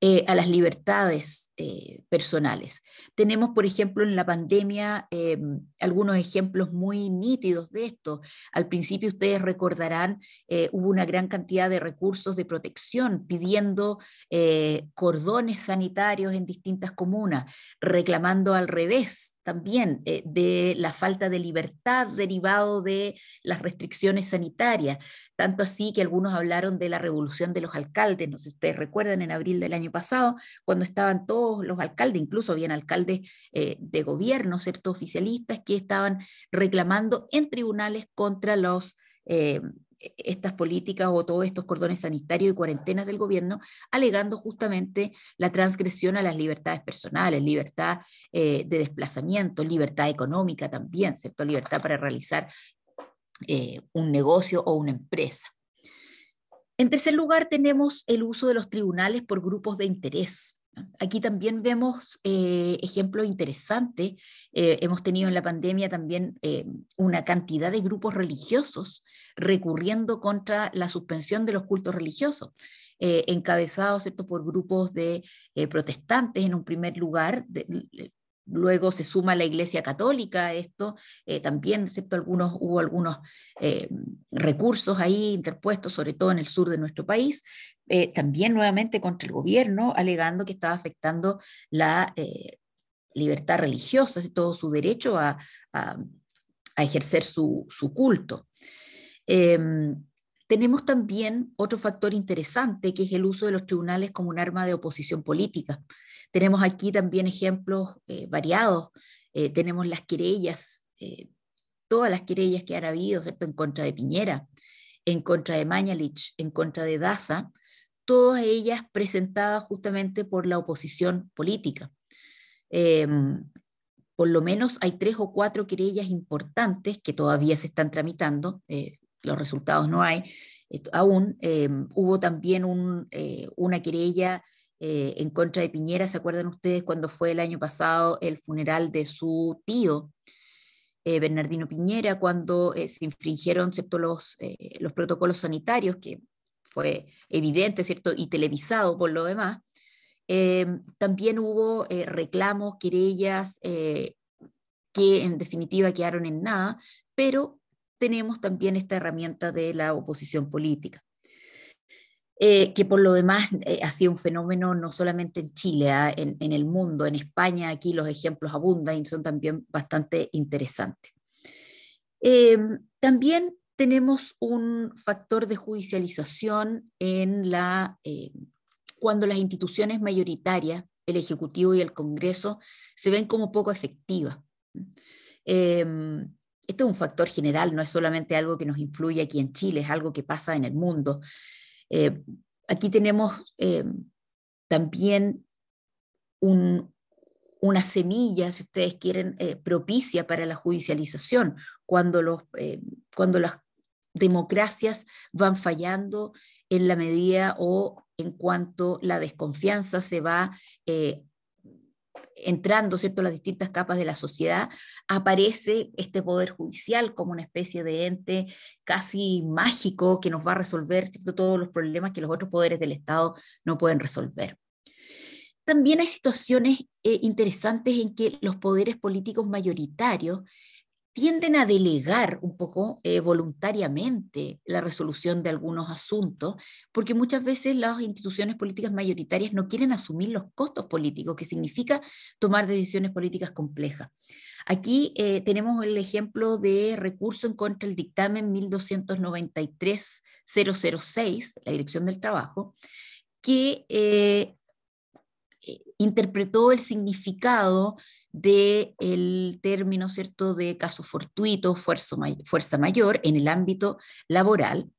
eh, a las libertades eh, personales. Tenemos, por ejemplo, en la pandemia em, algunos ejemplos muy nítidos de esto. Al principio ustedes recordarán, eh, hubo una gran cantidad de recursos de protección pidiendo cordones sanitarios en distintas comunas, reclamando al revés también de la falta de libertad derivado de las restricciones sanitarias, tanto así que algunos hablaron de la revolución de los alcaldes, no sé si ustedes recuerdan en abril del año pasado, cuando estaban todos los alcaldes, incluso habían alcaldes eh, de gobierno, ¿cierto? Oficialistas que estaban reclamando en tribunales contra los... Eh, estas políticas o todos estos cordones sanitarios y cuarentenas del gobierno, alegando justamente la transgresión a las libertades personales, libertad eh, de desplazamiento, libertad económica también, ¿cierto? Libertad para realizar eh, un negocio o una empresa. En tercer lugar, tenemos el uso de los tribunales por grupos de interés. Aquí también vemos eh, ejemplos interesantes. Eh, hemos tenido en la pandemia también una cantidad de grupos religiosos recurriendo contra la suspensión de los cultos religiosos, encabezados por grupos de protestantes en un primer lugar, Luego se suma la Iglesia Católica a esto, eh, también, excepto algunos, hubo algunos eh, recursos ahí interpuestos, sobre todo en el sur de nuestro país, eh, también nuevamente contra el gobierno, alegando que estaba afectando la libertad religiosa, todo su derecho a, ejercer su culto. Em, tenemos también otro factor interesante, que es el uso de los tribunales como un arma de oposición política. Tenemos aquí también ejemplos eh, variados. Eh, tenemos las querellas, eh, todas las querellas que han habido, ¿cierto? En contra de Piñera, en contra de Mañalich, en contra de Daza, todas ellas presentadas justamente por la oposición política. Em, por lo menos hay tres o cuatro querellas importantes que todavía se están tramitando. Eh, los resultados no hay aún, em, hubo también eh, una querella eh, en contra de Piñera, ¿se acuerdan ustedes cuando fue el año pasado el funeral de su tío? Eh, Bernardino Piñera, cuando se infringieron Los, protocolos sanitarios, que fue evidente ¿cierto? y televisado por lo demás. Em, también hubo reclamos, querellas, que en definitiva quedaron en nada, pero tenemos también esta herramienta de la oposición política. Eh, que por lo demás eh, ha sido un fenómeno no solamente en Chile, ah, en, el mundo, en España, aquí los ejemplos abundan y son también bastante interesantes. Em, también tenemos un factor de judicialización en la, em, cuando las instituciones mayoritarias, el Ejecutivo y el Congreso, se ven como poco efectivas. Em, esto es un factor general, no es solamente algo que nos influye aquí en Chile, es algo que pasa en el mundo. Eh, aquí tenemos eh, también una semilla, si ustedes quieren, eh, propicia para la judicialización, cuando, los, cuando las democracias van fallando en la medida o en cuanto la desconfianza se va eh, entrando, ¿cierto?, las distintas capas de la sociedad, aparece este poder judicial como una especie de ente casi mágico que nos va a resolver, todos los problemas que los otros poderes del Estado no pueden resolver. También hay situaciones eh, interesantes en que los poderes políticos mayoritarios tienden a delegar un poco eh, voluntariamente la resolución de algunos asuntos, porque muchas veces las instituciones políticas mayoritarias no quieren asumir los costos políticos, que significa tomar decisiones políticas complejas. Aquí eh, tenemos el ejemplo de recurso en contra del dictamen 1293-006, la Dirección del Trabajo, que eh, interpretó el significado del término, ¿cierto?, de caso fortuito, fuerza, mayor en el ámbito laboral,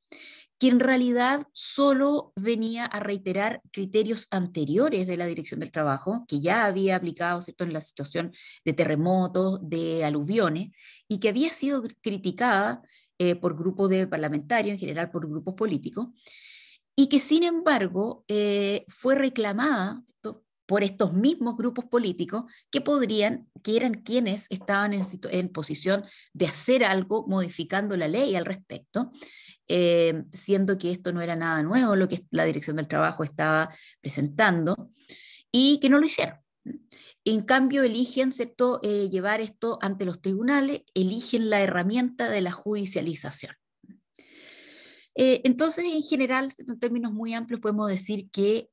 que en realidad solo venía a reiterar criterios anteriores de la Dirección del Trabajo, que ya había aplicado ¿cierto? en la situación de terremotos, de aluviones, y que había sido criticada eh, por grupos de parlamentarios, en general por grupos políticos, y que sin embargo eh, fue reclamada por estos mismos grupos políticos que podrían, que eran quienes estaban en, posición de hacer algo modificando la ley al respecto, eh, siendo que esto no era nada nuevo lo que la Dirección del Trabajo estaba presentando, y que no lo hicieron. En cambio, eligen eh, llevar esto ante los tribunales, eligen la herramienta de la judicialización. Eh, entonces, en general, en términos muy amplios, podemos decir que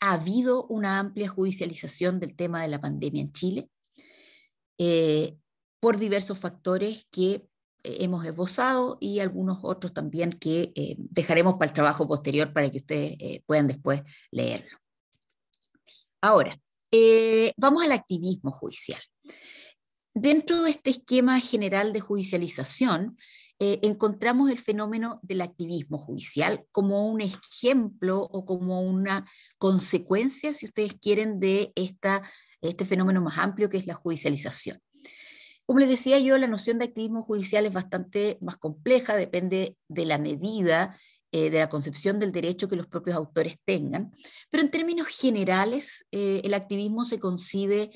ha habido una amplia judicialización del tema de la pandemia en Chile eh, por diversos factores que eh, hemos esbozado y algunos otros también que eh, dejaremos para el trabajo posterior para que ustedes puedan después leerlo. Ahora, vamos al activismo judicial. Dentro de este esquema general de judicialización, eh, encontramos el fenómeno del activismo judicial como un ejemplo o como una consecuencia, si ustedes quieren, de esta, este fenómeno más amplio que es la judicialización. Como les decía yo, la noción de activismo judicial es bastante más compleja, depende de la medida eh, de la concepción del derecho que los propios autores tengan, pero en términos generales, eh, el activismo se concibe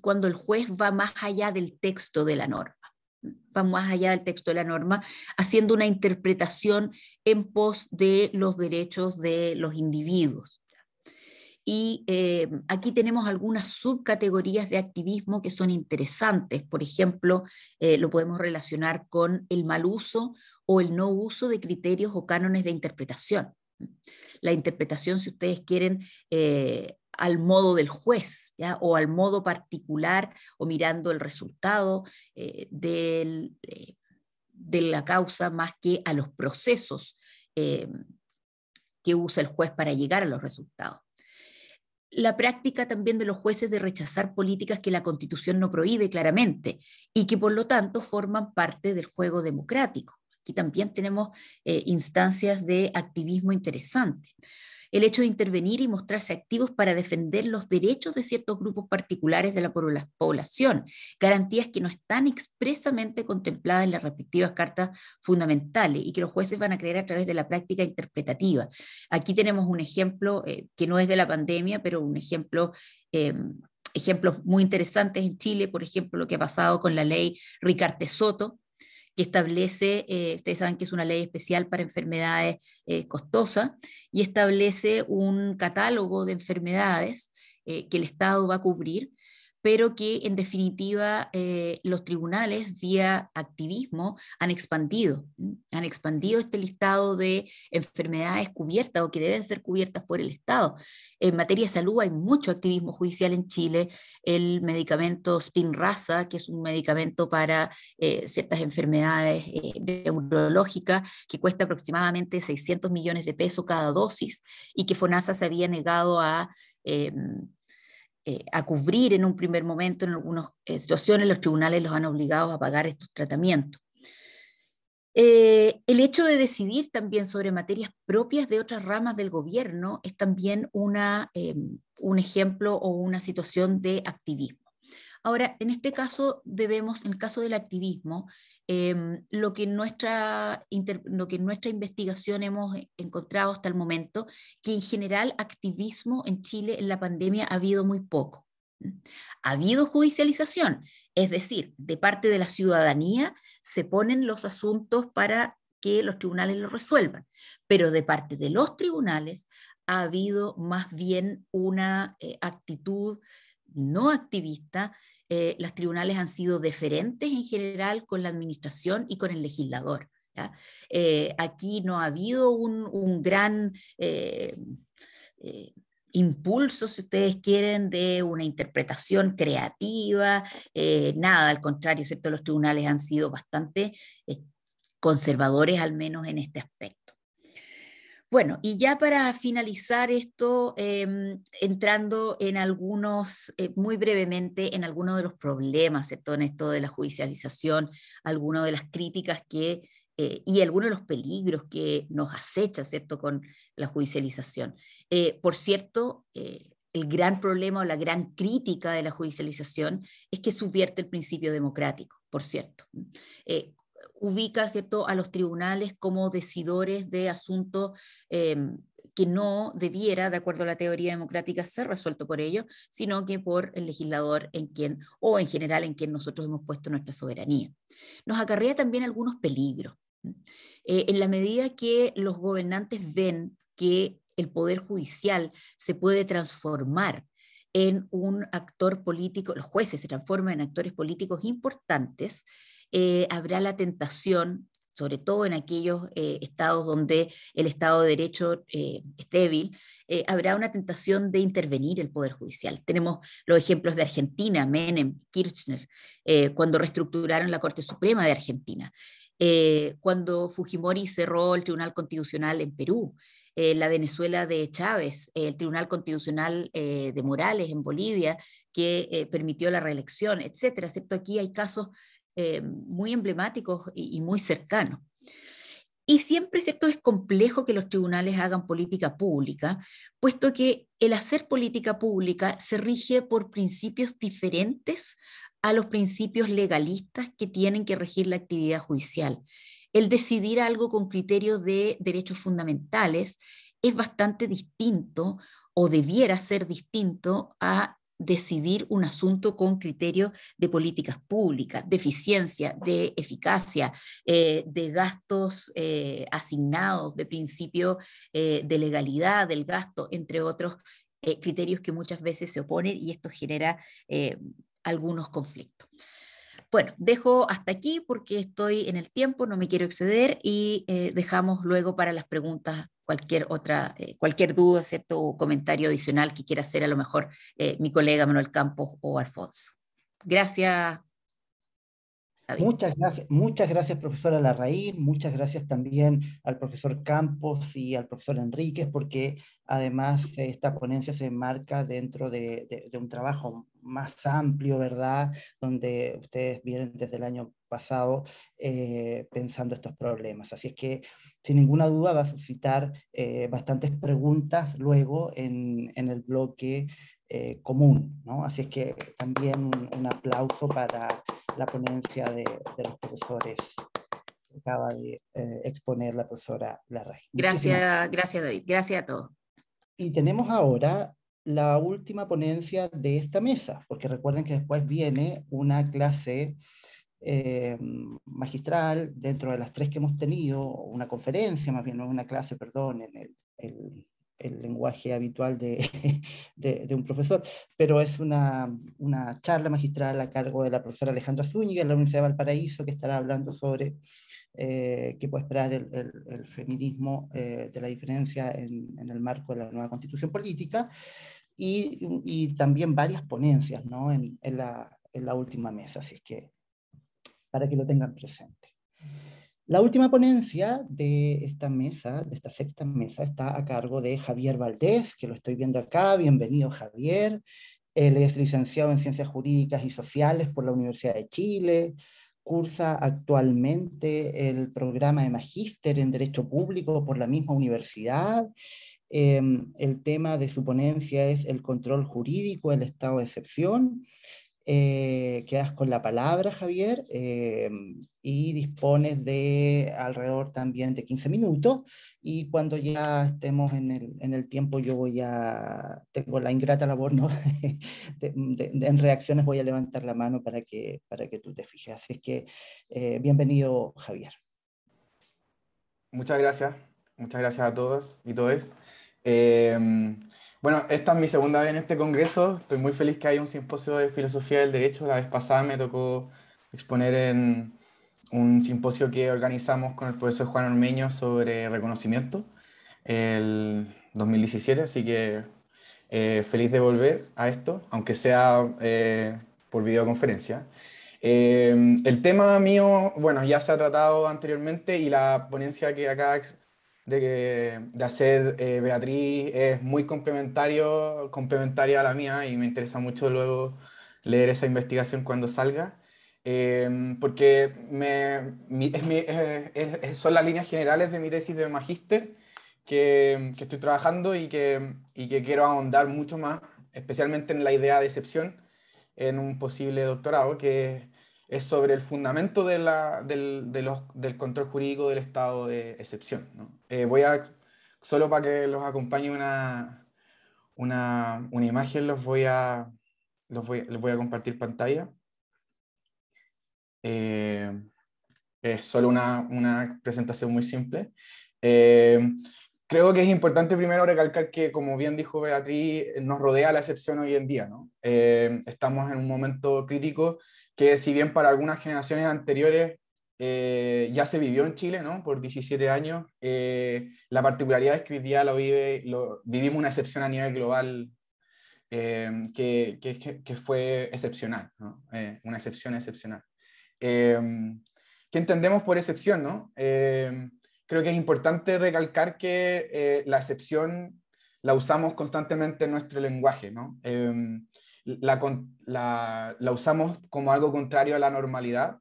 cuando el juez va más allá del texto de la norma más allá del texto de la norma, haciendo una interpretación en pos de los derechos de los individuos. Y eh, aquí tenemos algunas subcategorías de activismo que son interesantes. Por ejemplo, eh, lo podemos relacionar con el mal uso o el no uso de criterios o cánones de interpretación. La interpretación, si ustedes quieren, eh, al modo del juez o al modo particular o mirando el resultado eh, eh, de la causa más que a los procesos eh, que usa el juez para llegar a los resultados. La práctica también de los jueces de rechazar políticas que la constitución no prohíbe claramente y que por lo tanto forman parte del juego democrático. Aquí también tenemos instancias de activismo interesante el hecho de intervenir y mostrarse activos para defender los derechos de ciertos grupos particulares de la población, garantías que no están expresamente contempladas en las respectivas cartas fundamentales y que los jueces van a creer a través de la práctica interpretativa. Aquí tenemos un ejemplo eh, que no es de la pandemia, pero un ejemplo... Eh, ejemplos muy interesantes en Chile, por ejemplo, lo que ha pasado con la ley Ricarte Soto, que establece, eh, ustedes saben que es una ley especial para enfermedades eh, costosas, y establece un catálogo de enfermedades eh, que el Estado va a cubrir pero que en definitiva eh, los tribunales vía activismo han expandido, han expandido este listado de enfermedades cubiertas o que deben ser cubiertas por el Estado. En materia de salud hay mucho activismo judicial en Chile, el medicamento Spinraza, que es un medicamento para eh, ciertas enfermedades eh, neurológicas que cuesta aproximadamente 600 millones de pesos cada dosis y que FONASA se había negado a... Em, eh, a cubrir en un primer momento, en algunas eh, situaciones los tribunales los han obligado a pagar estos tratamientos. Eh, el hecho de decidir también sobre materias propias de otras ramas del gobierno es también una, un ejemplo o una situación de activismo. Ahora, en este caso debemos, en el caso del activismo, em, lo, que nuestra en nuestra investigación hemos encontrado hasta el momento, que en general activismo en Chile en la pandemia ha habido muy poco. Ha habido judicialización, es decir, de parte de la ciudadanía se ponen los asuntos para que los tribunales los resuelvan, pero de parte de los tribunales ha habido más bien una eh, actitud no activista, eh, los tribunales han sido deferentes en general con la administración y con el legislador. Eh, aquí no ha habido un, gran eh, impulso, si ustedes quieren, de una interpretación creativa, nada, al contrario, excepto los tribunales han sido bastante conservadores, al menos en este aspecto. Bueno, y ya para finalizar esto, em, entrando en algunos, eh, muy brevemente, en algunos de los problemas, ¿cierto? En esto de la judicialización, algunas de las críticas que, eh, y algunos de los peligros que nos acecha, ¿cierto? Con la judicialización. Eh, por cierto, el gran problema o la gran crítica de la judicialización es que subvierte el principio democrático, por cierto ubica ¿cierto? a los tribunales como decidores de asuntos em, que no debiera, de acuerdo a la teoría democrática, ser resuelto por ellos, sino que por el legislador en quien, o en general en quien nosotros hemos puesto nuestra soberanía. Nos acarrea también algunos peligros. Eh, en la medida que los gobernantes ven que el poder judicial se puede transformar en un actor político, los jueces se transforman en actores políticos importantes, eh, habrá la tentación, sobre todo en aquellos eh, estados donde el Estado de Derecho eh, es débil, habrá una tentación de intervenir el Poder Judicial. Tenemos los ejemplos de Argentina, Menem, Kirchner, cuando reestructuraron la Corte Suprema de Argentina. cuando Fujimori cerró el Tribunal Constitucional en Perú, la Venezuela de Chávez, el Tribunal Constitucional de Morales en Bolivia, que permitió la reelección, etcétera, excepto Aquí hay casos eh, muy emblemáticos y, muy cercanos. Y siempre ¿cierto? es complejo que los tribunales hagan política pública, puesto que el hacer política pública se rige por principios diferentes a los principios legalistas que tienen que regir la actividad judicial. El decidir algo con criterios de derechos fundamentales es bastante distinto o debiera ser distinto a decidir un asunto con criterios de políticas públicas, de eficiencia, de eficacia, eh, de gastos eh, asignados, de principio eh, de legalidad del gasto, entre otros criterios que muchas veces se oponen y esto genera algunos conflictos. Bueno, dejo hasta aquí porque estoy en el tiempo, no me quiero exceder y dejamos luego para las preguntas cualquier otra, eh, cualquier duda, ¿cierto? comentario adicional que quiera hacer a lo mejor eh, mi colega Manuel Campos o Alfonso. Gracias, Muchas gracias, muchas gracias, profesora Larraín, muchas gracias también al profesor Campos y al profesor Enríquez, porque además eh, esta ponencia se enmarca dentro de, un trabajo más amplio, ¿verdad? Donde ustedes vienen desde el año pasado eh, pensando estos problemas. Así es que, sin ninguna duda, va a suscitar eh, bastantes preguntas luego en, el bloque común, ¿no? Así es que también un aplauso para la ponencia de, los profesores que acaba de eh, exponer la profesora Larraín. Gracias, gracias David, gracias a todos. Y tenemos ahora la última ponencia de esta mesa, porque recuerden que después viene una clase eh, magistral dentro de las tres que hemos tenido, una conferencia, más bien, una clase, perdón, en el el lenguaje habitual de, un profesor, pero es una, charla magistral a cargo de la profesora Alejandra Zúñiga de la Universidad de Valparaíso, que estará hablando sobre eh, qué puede esperar el, feminismo eh, de la diferencia en, el marco de la nueva constitución política, y, también varias ponencias ¿no? en, la, en la última mesa, así es que para que lo tengan presente. La última ponencia de esta mesa, de esta sexta mesa, está a cargo de Javier Valdés, que lo estoy viendo acá. Bienvenido, Javier. Él es licenciado en Ciencias Jurídicas y Sociales por la Universidad de Chile. Cursa actualmente el programa de magíster en Derecho Público por la misma universidad. Em, el tema de su ponencia es el control jurídico, del estado de excepción. Eh, quedas con la palabra, Javier, em, y dispones de alrededor también de 15 minutos. Y cuando ya estemos en el, tiempo, yo voy a, tengo la ingrata labor, ¿no? en reacciones voy a levantar la mano para que, para que tú te fijes. Así que, eh, bienvenido, Javier. Muchas gracias. Muchas gracias a todas y todos. Em, bueno, esta es mi segunda vez en este congreso. Estoy muy feliz que haya un simposio de filosofía del derecho. La vez pasada me tocó exponer en un simposio que organizamos con el profesor Juan Ormeño sobre reconocimiento el 2017, así que eh, feliz de volver a esto, aunque sea eh, por videoconferencia. Eh, el tema mío, bueno, ya se ha tratado anteriormente y la ponencia que acá de, que, hacer eh, Beatriz es muy complementario, complementaria a la mía y me interesa mucho luego leer esa investigación cuando salga, em, porque me, son las líneas generales de mi tesis de magíster que, estoy trabajando y que, y que quiero ahondar mucho más, especialmente en la idea de excepción en un posible doctorado, que es sobre el fundamento del, control jurídico del estado de excepción. Eh, voy a, solo para que los acompañe una, imagen, los voy, les voy a compartir pantalla. Eh, es solo una, presentación muy simple. Eh, creo que es importante primero recalcar que, como bien dijo Beatriz, nos rodea la excepción hoy en día. estamos en un momento crítico que si bien para algunas generaciones anteriores eh, ya se vivió en Chile, ¿no? Por 17 años, eh, la particularidad es que hoy día lo vive, vivimos una excepción a nivel global eh, que, que, fue excepcional, ¿no? una excepción excepcional. ¿Qué entendemos por excepción, no? creo que es importante recalcar que la excepción la usamos constantemente en nuestro lenguaje, ¿no? la, usamos como algo contrario a la normalidad.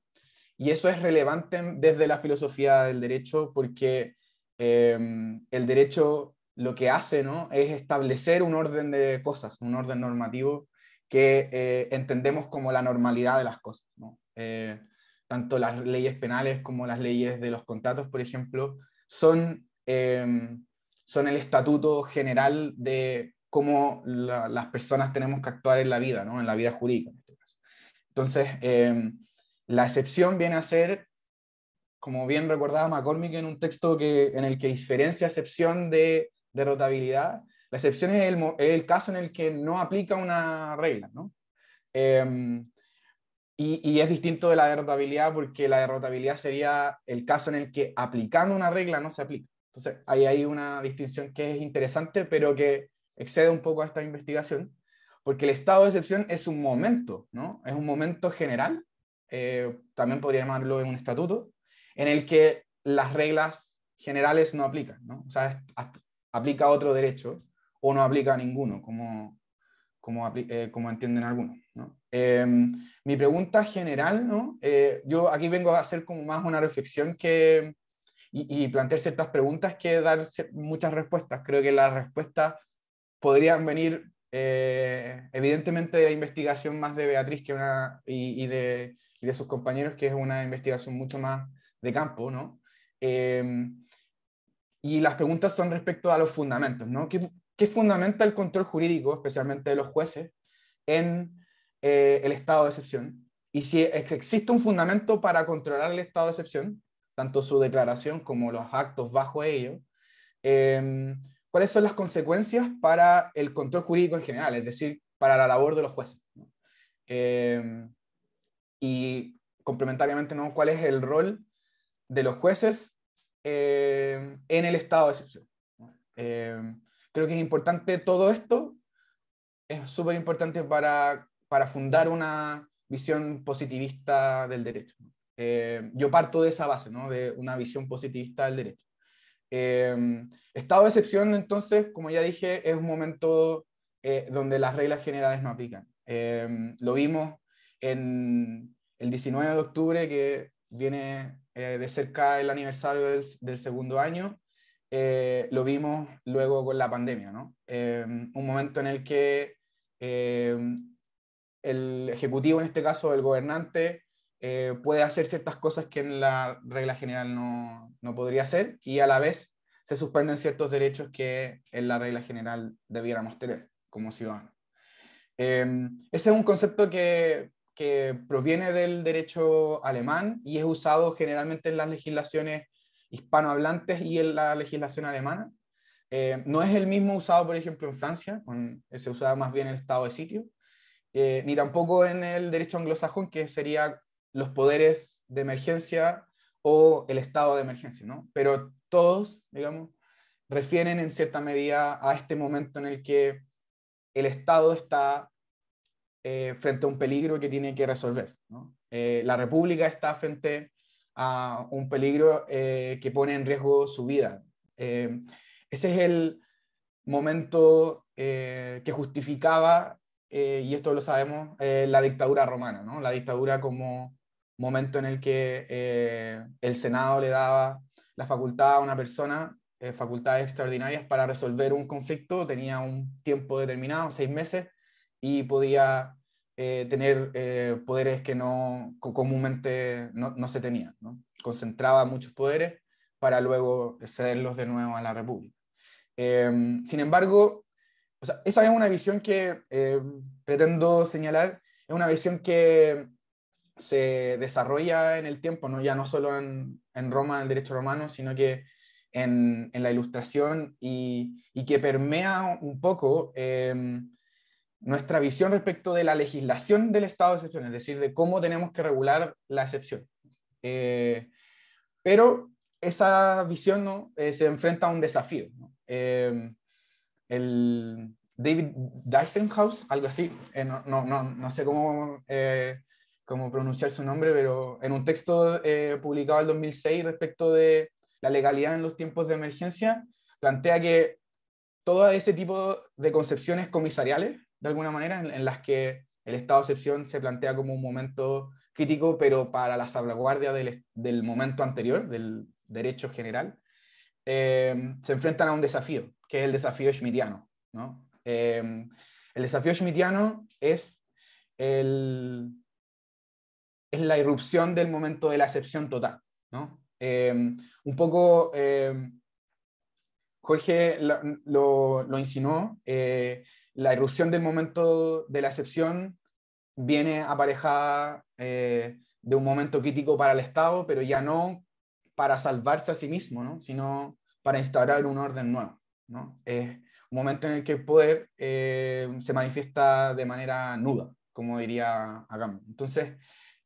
Y eso es relevante desde la filosofía del derecho porque em, el derecho lo que hace ¿no? es establecer un orden de cosas, un orden normativo que eh, entendemos como la normalidad de las cosas. Eh, tanto las leyes penales como las leyes de los contratos, por ejemplo, son, em, son el estatuto general de como las personas tenemos que actuar en la vida, ¿no? en la vida jurídica. Este Entonces, em, la excepción viene a ser, como bien recordaba McCormick en un texto que, en el que diferencia excepción de derrotabilidad, la excepción es el, caso en el que no aplica una regla. Em, y, es distinto de la derrotabilidad porque la derrotabilidad sería el caso en el que aplicando una regla no se aplica. Entonces, ahí hay una distinción que es interesante, pero que excede un poco a esta investigación, porque el estado de excepción es un momento, ¿no? Es un momento general, eh, también podría llamarlo en un estatuto, en el que las reglas generales no aplican, ¿no? O sea, aplica otro derecho o no aplica a ninguno, como, como, eh, como entienden algunos, ¿no? Em, mi pregunta general, ¿no? Eh, yo aquí vengo a hacer como más una reflexión que, y, plantear ciertas preguntas que dar muchas respuestas. Creo que la respuesta podrían venir, eh, evidentemente, de la investigación más de Beatriz que una, y, de, de, sus compañeros, que es una investigación mucho más de campo, ¿no? Em, y las preguntas son respecto a los fundamentos, ¿no? ¿Qué, qué fundamenta el control jurídico, especialmente de los jueces, en eh, el estado de excepción? Y si existe un fundamento para controlar el estado de excepción, tanto su declaración como los actos bajo ello, em, cuáles son las consecuencias para el control jurídico en general, es decir, para la labor de los jueces. Eh, y complementariamente, ¿cuál es el rol de los jueces eh, en el estado de excepción? Eh, creo que es importante todo esto, es súper importante para, fundar una visión positivista del derecho. yo parto de esa base, de una visión positivista del derecho. Em, estado de excepción, entonces, como ya dije, es un momento eh, donde las reglas generales no aplican. Em, lo vimos en el 19 de octubre, que viene eh, de cerca el aniversario del, del segundo año. Eh, lo vimos luego con la pandemia, ¿no? Em, un momento en el que el ejecutivo, en este caso el gobernante, eh, puede hacer ciertas cosas que en la regla general no, no, podría hacer y a la vez se suspenden ciertos derechos que en la regla general debiéramos tener como ciudadanos. Em, ese es un concepto que, que, proviene del derecho alemán y es usado generalmente en las legislaciones hispanohablantes y en la legislación alemana. Eh, no es el mismo usado, por ejemplo, en Francia, se usaba más bien el estado de sitio, eh, ni tampoco en el derecho anglosajón, que sería los poderes de emergencia o el estado de emergencia, ¿no? Pero todos, digamos, refieren en cierta medida a este momento en el que el Estado está eh, frente a un peligro que tiene que resolver. Eh, la República está frente a un peligro eh, que pone en riesgo su vida. ese es el momento que justificaba, y esto lo sabemos, la dictadura romana, ¿no? la dictadura como momento en el que eh, el Senado le daba la facultad a una persona, eh, facultades extraordinarias para resolver un conflicto, tenía un tiempo determinado, seis meses, y podía eh, tener poderes que no comúnmente no, se tenían. Concentraba muchos poderes para luego cederlos de nuevo a la República. Em, sin embargo, esa es una visión que pretendo señalar, es una visión que se desarrolla en el tiempo, ¿no? ya no solo en, Roma, en el derecho romano, sino que en, la ilustración y, que permea un poco eh, nuestra visión respecto de la legislación del estado de excepción, es decir, de cómo tenemos que regular la excepción. Eh, pero esa visión ¿no? Eh, se enfrenta a un desafío. el David Dyson House, algo así, no, no, sé cómo cómo pronunciar su nombre, pero en un texto eh, publicado en 2006 respecto de la legalidad en los tiempos de emergencia, plantea que todo ese tipo de concepciones comisariales, de alguna manera, en, las que el estado de excepción se plantea como un momento crítico, pero para la salvaguardia del, del momento anterior, del derecho general, eh, se enfrentan a un desafío, que es el desafío schmittiano. ¿no? Eh, el desafío schmittiano es el es la irrupción del momento de la excepción total. ¿no? Em, un poco em, Jorge lo, lo, insinuó, eh, la irrupción del momento de la excepción viene aparejada eh, de un momento crítico para el Estado, pero ya no para salvarse a sí mismo, ¿no? sino para instaurar un orden nuevo. ¿no? Es un momento en el que el poder eh, se manifiesta de manera nuda, como diría Agamben. Entonces,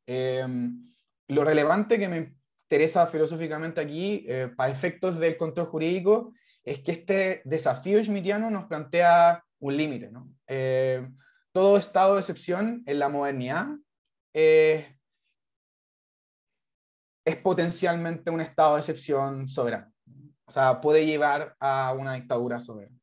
Em, lo relevante que me interesa filosóficamente aquí, eh, para efectos del control jurídico, es que este desafío schmittiano nos plantea un límite. Eh, todo estado de excepción en la modernidad eh, es potencialmente un estado de excepción soberano. O sea, puede llevar a una dictadura soberana.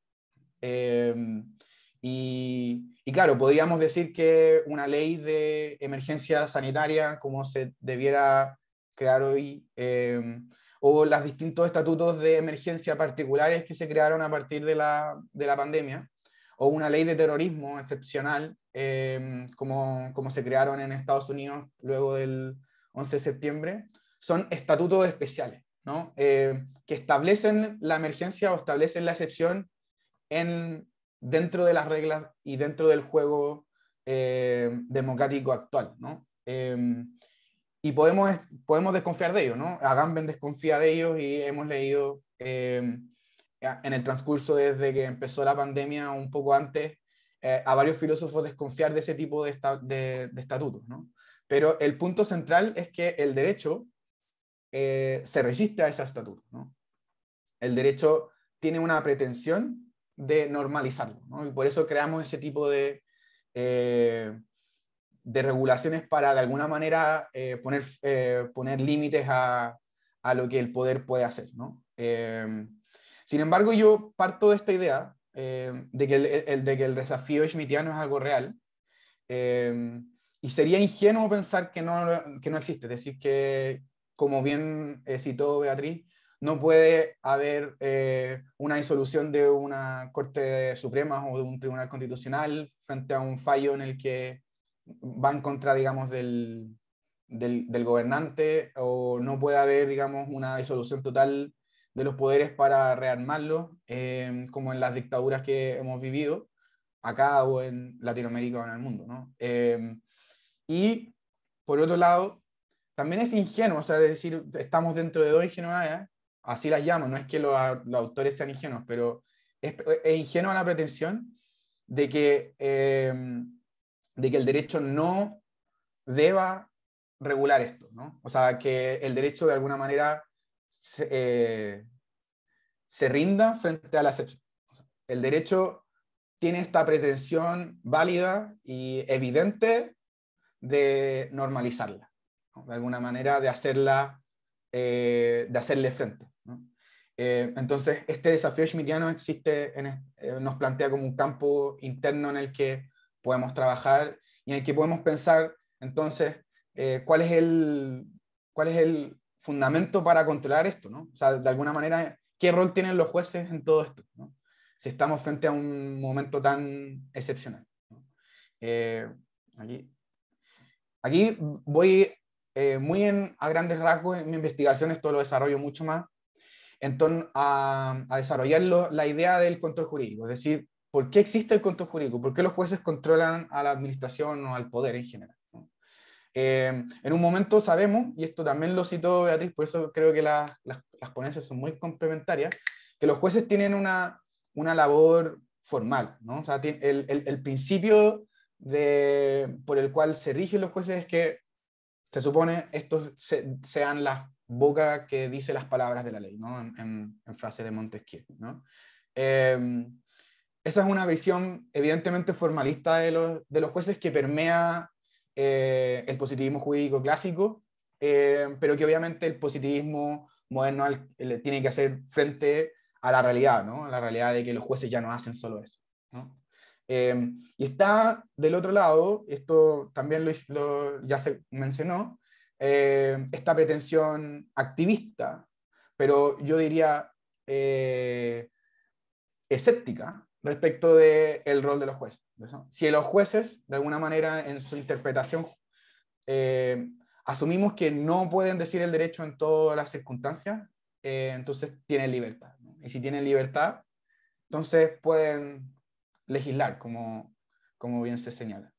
Em, y y claro, podríamos decir que una ley de emergencia sanitaria, como se debiera crear hoy, em, o los distintos estatutos de emergencia particulares que se crearon a partir de la, de la pandemia, o una ley de terrorismo excepcional, em, como, como se crearon en Estados Unidos luego del 11 de septiembre, son estatutos especiales, ¿no? Eh, que establecen la emergencia o establecen la excepción en, dentro de las reglas y dentro del juego eh, democrático actual, ¿no? Eh, y podemos, podemos desconfiar de ellos, ¿no? Agamben desconfía de ellos y hemos leído eh, en el transcurso desde que empezó la pandemia, un poco antes, a varios filósofos desconfiar de ese tipo de, de, de estatutos, ¿no? Pero el punto central es que el derecho se resiste a ese estatuto, ¿no? El derecho tiene una pretensión de normalizarlo. Y por eso creamos ese tipo de, eh, de regulaciones para, de alguna manera, eh, poner, eh, poner límites a, a, lo que el poder puede hacer. ¿no? Em, sin embargo, yo parto de esta idea em, de, que el, de que el desafío schmittiano es algo real. Em, y sería ingenuo pensar que no, que no existe. Es decir, que, como bien citó Beatriz, no puede haber eh, una disolución de una Corte Suprema o de un Tribunal Constitucional frente a un fallo en el que va en contra, digamos, del, gobernante o no puede haber, digamos, una disolución total de los poderes para rearmarlo, eh, como en las dictaduras que hemos vivido acá o en Latinoamérica o en el mundo. Eh, y, por otro lado, también es ingenuo, o sea, es decir, estamos dentro de dos ingenuidades, así las llamo, no es que los, autores sean ingenuos, pero es, ingenua la pretensión de que, em, de que el derecho no deba regular esto, ¿no? O sea, que el derecho de alguna manera se, eh, rinda frente a la excepción. el derecho tiene esta pretensión válida y evidente de normalizarla, de alguna manera de hacerla, eh, de hacerle frente. Eh, entonces, este desafío schmittiano existe eh, nos plantea como un campo interno en el que podemos trabajar y en el que podemos pensar, entonces, eh, cuál, es el, cuál es el fundamento para controlar esto, ¿no? O sea, de alguna manera, ¿qué rol tienen los jueces en todo esto? Si estamos frente a un momento tan excepcional. aquí. voy muy a grandes rasgos, en mi investigación esto lo desarrollo mucho más, entonces a, desarrollar la idea del control jurídico, es decir, ¿por qué existe el control jurídico? ¿Por qué los jueces controlan a la administración o al poder en general? Eh, en un momento sabemos, y esto también lo citó Beatriz, por eso creo que las, ponencias son muy complementarias, que los jueces tienen una, una labor formal, ¿no? O sea, el, el, principio de, por el cual se rigen los jueces es que se supone estos sean las boca que dice las palabras de la ley, ¿no? en, frase de Montesquieu. Em, esa es una visión evidentemente formalista de los, jueces que permea eh, el positivismo jurídico clásico, eh, pero que obviamente el positivismo moderno tiene que hacer frente a la realidad, ¿no? a la realidad de que los jueces ya no hacen solo eso. Em, y está del otro lado, esto también lo, lo, ya se mencionó, eh, esta pretensión activista, pero yo diría eh, escéptica respecto del el rol de los jueces. Si los jueces, de alguna manera, en su interpretación, eh, asumimos que no pueden decir el derecho en todas las circunstancias, entonces tienen libertad. Y si tienen libertad, entonces pueden legislar, como, como bien se señala.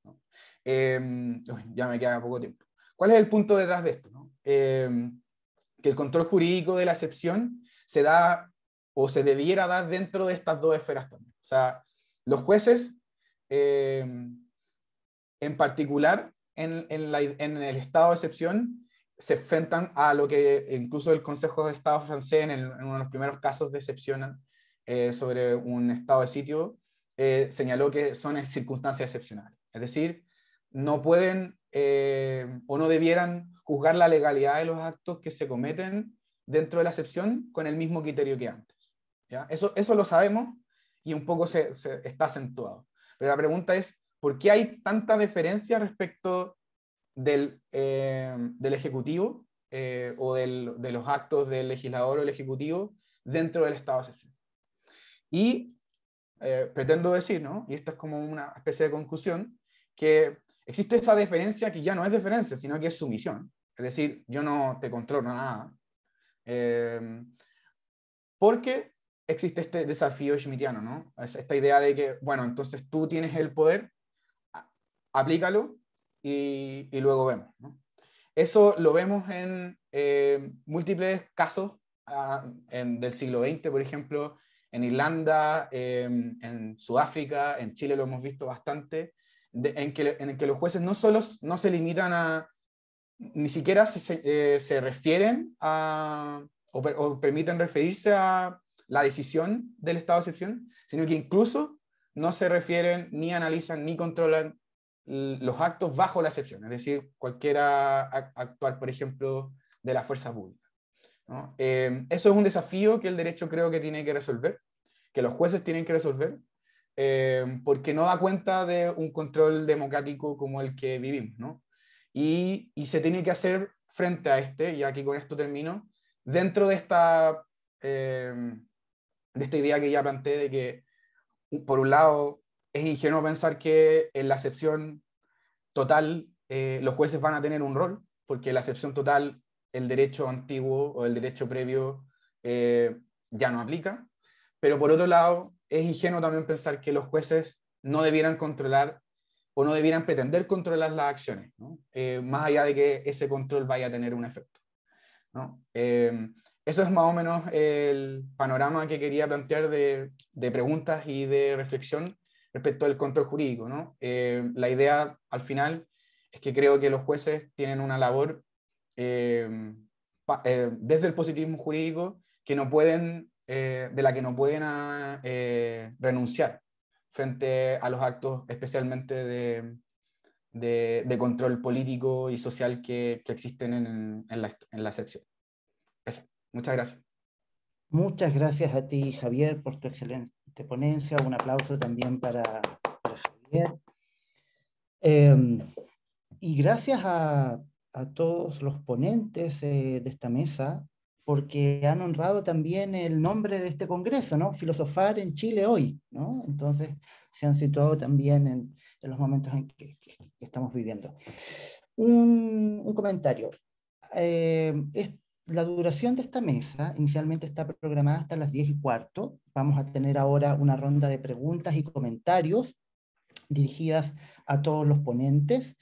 ya me queda poco tiempo. ¿Cuál es el punto detrás de esto? No? Em, que el control jurídico de la excepción se da o se debiera dar dentro de estas dos esferas también. O sea, los jueces, em, en particular en, el estado de excepción, se enfrentan a lo que incluso el Consejo de Estado francés, en, uno de los primeros casos de excepción eh, sobre un estado de sitio, eh, señaló que son circunstancias excepcionales. Es decir, no pueden eh, o no debieran juzgar la legalidad de los actos que se cometen dentro de la excepción con el mismo criterio que antes. ¿ya? Eso, eso lo sabemos y un poco se, está acentuado. Pero la pregunta es, ¿por qué hay tanta diferencia respecto del, eh, Ejecutivo eh, o de los actos del legislador o el Ejecutivo dentro del Estado de excepción? Y pretendo decir, ¿no? y esta es como una especie de conclusión, que existe esa diferencia que ya no es diferencia sino que es sumisión. Es decir, yo no te controlo nada. Em, porque existe este desafío schmittiano, ¿no? esta idea de que, bueno, entonces tú tienes el poder, aplícalo y, y luego vemos. Eso lo vemos en em, múltiples casos ah, en, del siglo XX, por ejemplo, en Irlanda, em, en Sudáfrica, en Chile lo hemos visto bastante, en, que, que los jueces no solo no se limitan a, ni siquiera se, se, eh, refieren a, o, permiten referirse a la decisión del estado de excepción, sino que incluso no se refieren, ni analizan, ni controlan los actos bajo la excepción, es decir, cualquiera actuar, por ejemplo, de la fuerza pública. Eh, eso es un desafío que el derecho creo que tiene que resolver, que los jueces tienen que resolver, eh, porque no da cuenta de un control democrático como el que vivimos, ¿no? Y, se tiene que hacer frente a este, y aquí con esto termino, dentro de esta, eh, de esta idea que ya planteé de que, por un lado, es ingenuo pensar que en la excepción total eh, los jueces van a tener un rol, porque la excepción total, el derecho antiguo o el derecho previo ya no aplica. Pero por otro lado, es ingenuo también pensar que los jueces no debieran controlar o no debieran pretender controlar las acciones, eh, más allá de que ese control vaya a tener un efecto. Eh, eso es más o menos el panorama que quería plantear de, preguntas y de reflexión respecto al control jurídico. Eh, la idea al final es que creo que los jueces tienen una labor desde el positivismo jurídico que no pueden eh, de la que no pueden ah, eh, renunciar frente a los actos especialmente de, control político y social que, existen en, la, sección. la Muchas gracias. Muchas gracias a ti, Javier, por tu excelente ponencia. Un aplauso también para, Javier. Em, y gracias a, todos los ponentes eh, de esta mesa porque han honrado también el nombre de este Congreso, ¿no? Filosofar en Chile hoy, ¿no? Entonces se han situado también en, los momentos en que, estamos viviendo. Un, comentario. Eh, es, la duración de esta mesa inicialmente está programada hasta las 10 y cuarto. Vamos a tener ahora una ronda de preguntas y comentarios dirigidas a todos los ponentes.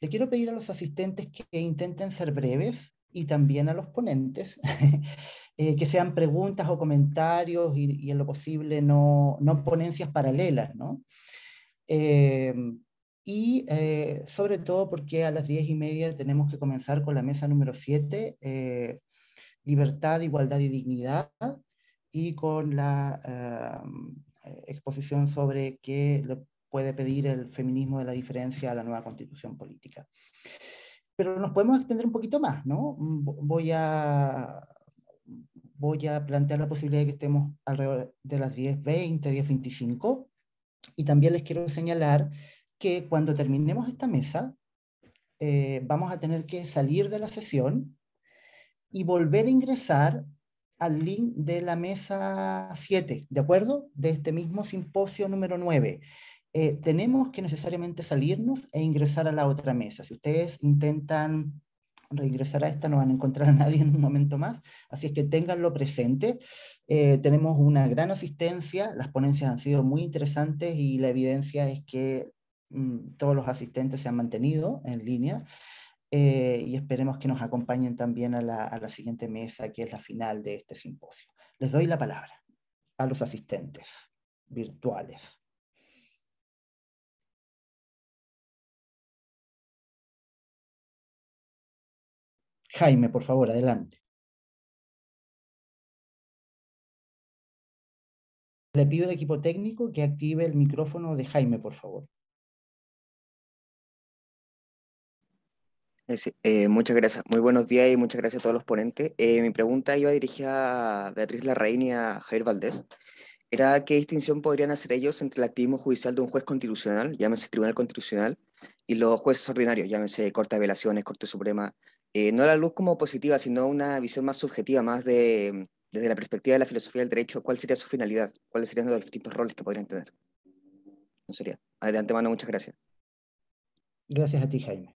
Le quiero pedir a los asistentes que intenten ser breves, y también a los ponentes, eh, que sean preguntas o comentarios y, en lo posible no, no ponencias paralelas, ¿no? Eh, y eh, sobre todo porque a las diez y media tenemos que comenzar con la mesa número siete, libertad, igualdad y dignidad, y con la exposición sobre qué puede pedir el feminismo de la diferencia a la nueva constitución política pero nos podemos extender un poquito más, ¿no? Voy a, voy a plantear la posibilidad de que estemos alrededor de las 10.20, 10.25, y también les quiero señalar que cuando terminemos esta mesa, eh, vamos a tener que salir de la sesión y volver a ingresar al link de la mesa 7, ¿de acuerdo? De este mismo simposio número 9. Eh, tenemos que necesariamente salirnos e ingresar a la otra mesa. Si ustedes intentan reingresar a esta, no van a encontrar a nadie en un momento más, así es que tenganlo presente. Eh, tenemos una gran asistencia, las ponencias han sido muy interesantes y la evidencia es que mm, todos los asistentes se han mantenido en línea. Eh, y esperemos que nos acompañen también a la siguiente mesa, que es la final de este simposio. Les doy la palabra a los asistentes virtuales. Jaime, por favor, adelante. Le pido al equipo técnico que active el micrófono de Jaime, por favor. Eh, muchas gracias. Muy buenos días y muchas gracias a todos los ponentes. Eh, mi pregunta iba dirigida a Beatriz Larraín y a Javier Valdés. Era qué distinción podrían hacer ellos entre el activismo judicial de un juez constitucional, llámese Tribunal Constitucional, y los jueces ordinarios, llámese Corte de Apelaciones, Corte Suprema, eh, no la luz como positiva, sino una visión más subjetiva, más de, mm, desde la perspectiva de la filosofía del derecho, ¿cuál sería su finalidad? ¿Cuáles serían los distintos roles que podrían tener? No sería. De antemano, muchas gracias. Gracias a ti, Jaime.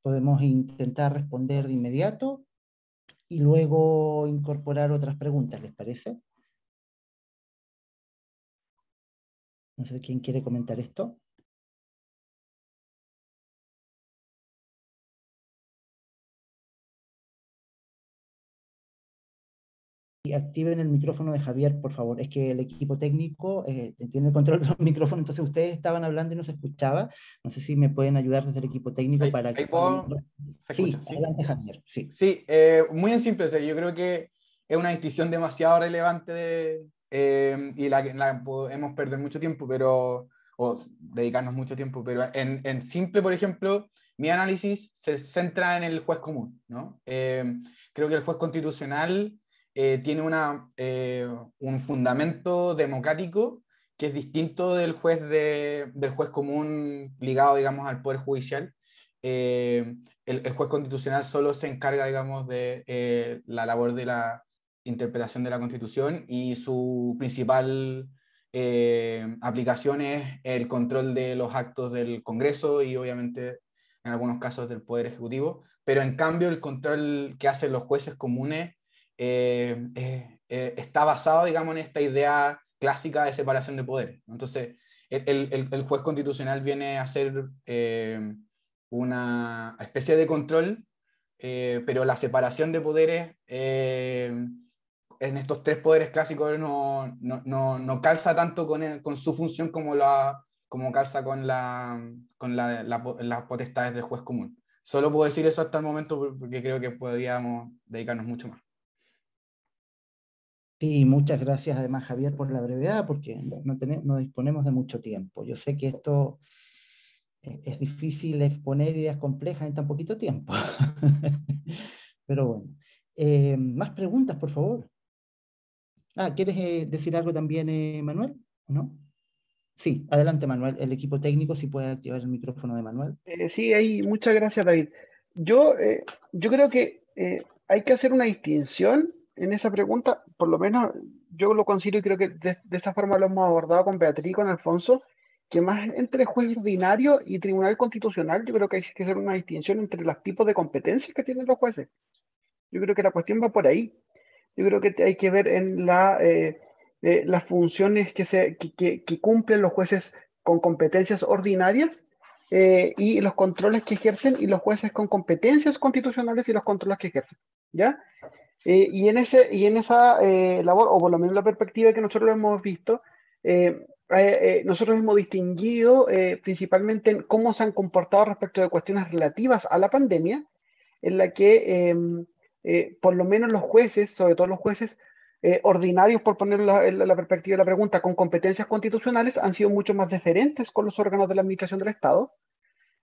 podemos intentar responder de inmediato y luego incorporar otras preguntas, ¿les parece? No sé quién quiere comentar esto. Y activen el micrófono de Javier, por favor. Es que el equipo técnico eh, tiene el control de los micrófonos, entonces ustedes estaban hablando y no se escuchaba. No sé si me pueden ayudar desde el equipo técnico para que... sí, adelante Javier. Sí, eh, muy en simple, yo creo que es una distinción demasiado relevante de, Em, y la que hemos perder mucho tiempo, pero, o dedicarnos mucho tiempo, pero en, en simple, por ejemplo, mi análisis se centra en el juez común, ¿no? Em, creo que el juez constitucional eh, tiene una, eh, un fundamento democrático que es distinto del juez, de, del juez común ligado, digamos, al Poder Judicial. Em, el, el, juez constitucional solo se encarga, digamos, de eh, la labor de la, interpretación de la Constitución y su principal eh, aplicación es el control de los actos del Congreso y obviamente en algunos casos del Poder Ejecutivo, pero en cambio el control que hacen los jueces comunes eh, eh, está basado, digamos, en esta idea clásica de separación de poderes. Entonces, el, el juez constitucional viene a ser una especie de control, pero la separación de poderes en estos tres poderes clásicos no, calza tanto con, su función como, la, como calza con, la, las potestades del juez común. Solo puedo decir eso hasta el momento porque creo que podríamos dedicarnos mucho más. Sí, muchas gracias además Javier por la brevedad porque no, tenemos, no disponemos de mucho tiempo. Yo sé que esto eh, es difícil exponer ideas complejas en tan poquito tiempo. Pero bueno, eh, más preguntas por favor. Ah, ¿quieres eh, decir algo también, eh, Manuel? ¿No? Sí, adelante, Manuel. El equipo técnico, si puede activar el micrófono de Manuel. Eh, sí, ahí, muchas gracias, David. Yo, yo creo que hay que hacer una distinción en esa pregunta, por lo menos yo lo considero y creo que de, esa esta forma lo hemos abordado con Beatriz, y con Alfonso, que más entre juez ordinario y tribunal constitucional, yo creo que hay que hacer una distinción entre los tipos de competencias que tienen los jueces. Yo creo que la cuestión va por ahí yo creo que hay que ver en la, eh, eh, las funciones que, se, cumplen los jueces con competencias ordinarias eh, y los controles que ejercen y los jueces con competencias constitucionales y los controles que ejercen, ¿ya? y, en ese, y en esa labor, o por lo menos la perspectiva que nosotros hemos visto, nosotros hemos distinguido principalmente en cómo se han comportado respecto de cuestiones relativas a la pandemia, en la que em, eh, por lo menos los jueces, sobre todo los jueces eh, ordinarios, por poner la, perspectiva de la pregunta, con competencias constitucionales, han sido mucho más deferentes con los órganos de la administración del Estado,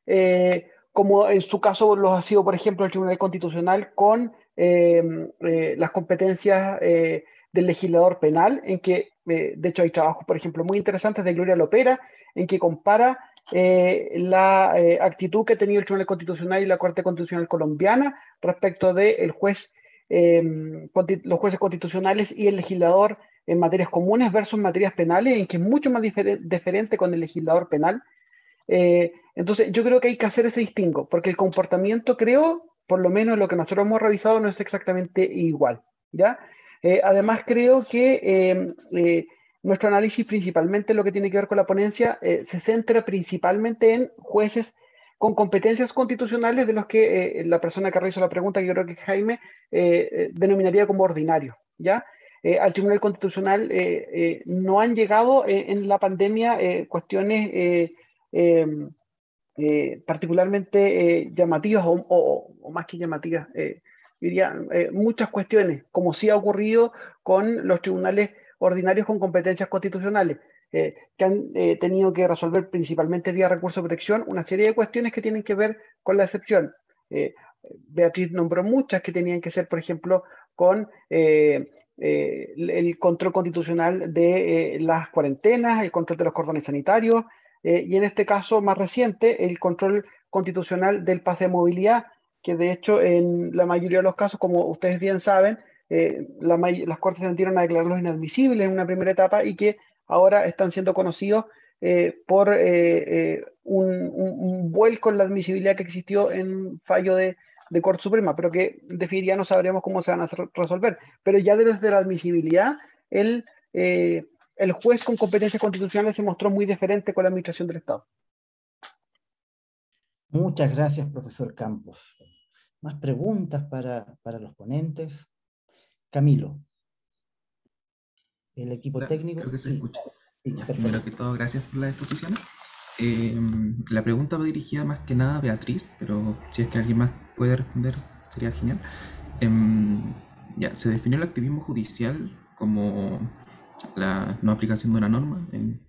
eh, como en su caso los ha sido, por ejemplo, el Tribunal Constitucional con em, las competencias del legislador penal, en que, de hecho, hay trabajos, por ejemplo, muy interesantes de Gloria Lopera, en que compara eh, la eh, actitud que ha tenido el Tribunal Constitucional y la Corte Constitucional Colombiana respecto de juez, em, los jueces constitucionales y el legislador en materias comunes versus materias penales, en que es mucho más diferente con el legislador penal. Eh, entonces, yo creo que hay que hacer ese distingo, porque el comportamiento, creo, por lo menos lo que nosotros hemos revisado, no es exactamente igual. ¿ya? además, creo que em, nuestro análisis principalmente lo que tiene que ver con la ponencia eh, se centra principalmente en jueces con competencias constitucionales de los que eh, la persona que realizó la pregunta, que yo creo que Jaime, eh, denominaría como ordinario, ¿ya? al Tribunal Constitucional no han llegado en la pandemia cuestiones em, particularmente llamativas o, más que llamativas, diría, muchas cuestiones, como sí ha ocurrido con los tribunales ordinarios con competencias constitucionales, eh, que han eh, tenido que resolver principalmente vía recurso de protección una serie de cuestiones que tienen que ver con la excepción. Eh, Beatriz nombró muchas que tenían que ser, por ejemplo, con el control constitucional de las cuarentenas, el control de los cordones sanitarios, y en este caso más reciente, el control constitucional del pase de movilidad, que de hecho en la mayoría de los casos, como ustedes bien saben, eh, las Cortes tendieron a declararlos inadmisibles en una primera etapa y que ahora están siendo conocidos eh, por eh, un, vuelco en la admisibilidad que existió en fallo de, Corte Suprema, pero que ya no sabremos cómo se van a resolver. Pero ya desde la admisibilidad, el, juez con competencias constitucionales se mostró muy diferente con la administración del Estado. Muchas gracias, profesor Campos. ¿Más preguntas para los ponentes? Camilo. El equipo técnico. Creo que se escucha. primero que todo, gracias por la exposición. Eh, la pregunta va dirigida más que nada a Beatriz, pero si es que alguien más puede responder, sería genial. Em, ya, se definió el activismo judicial como la no aplicación de una norma en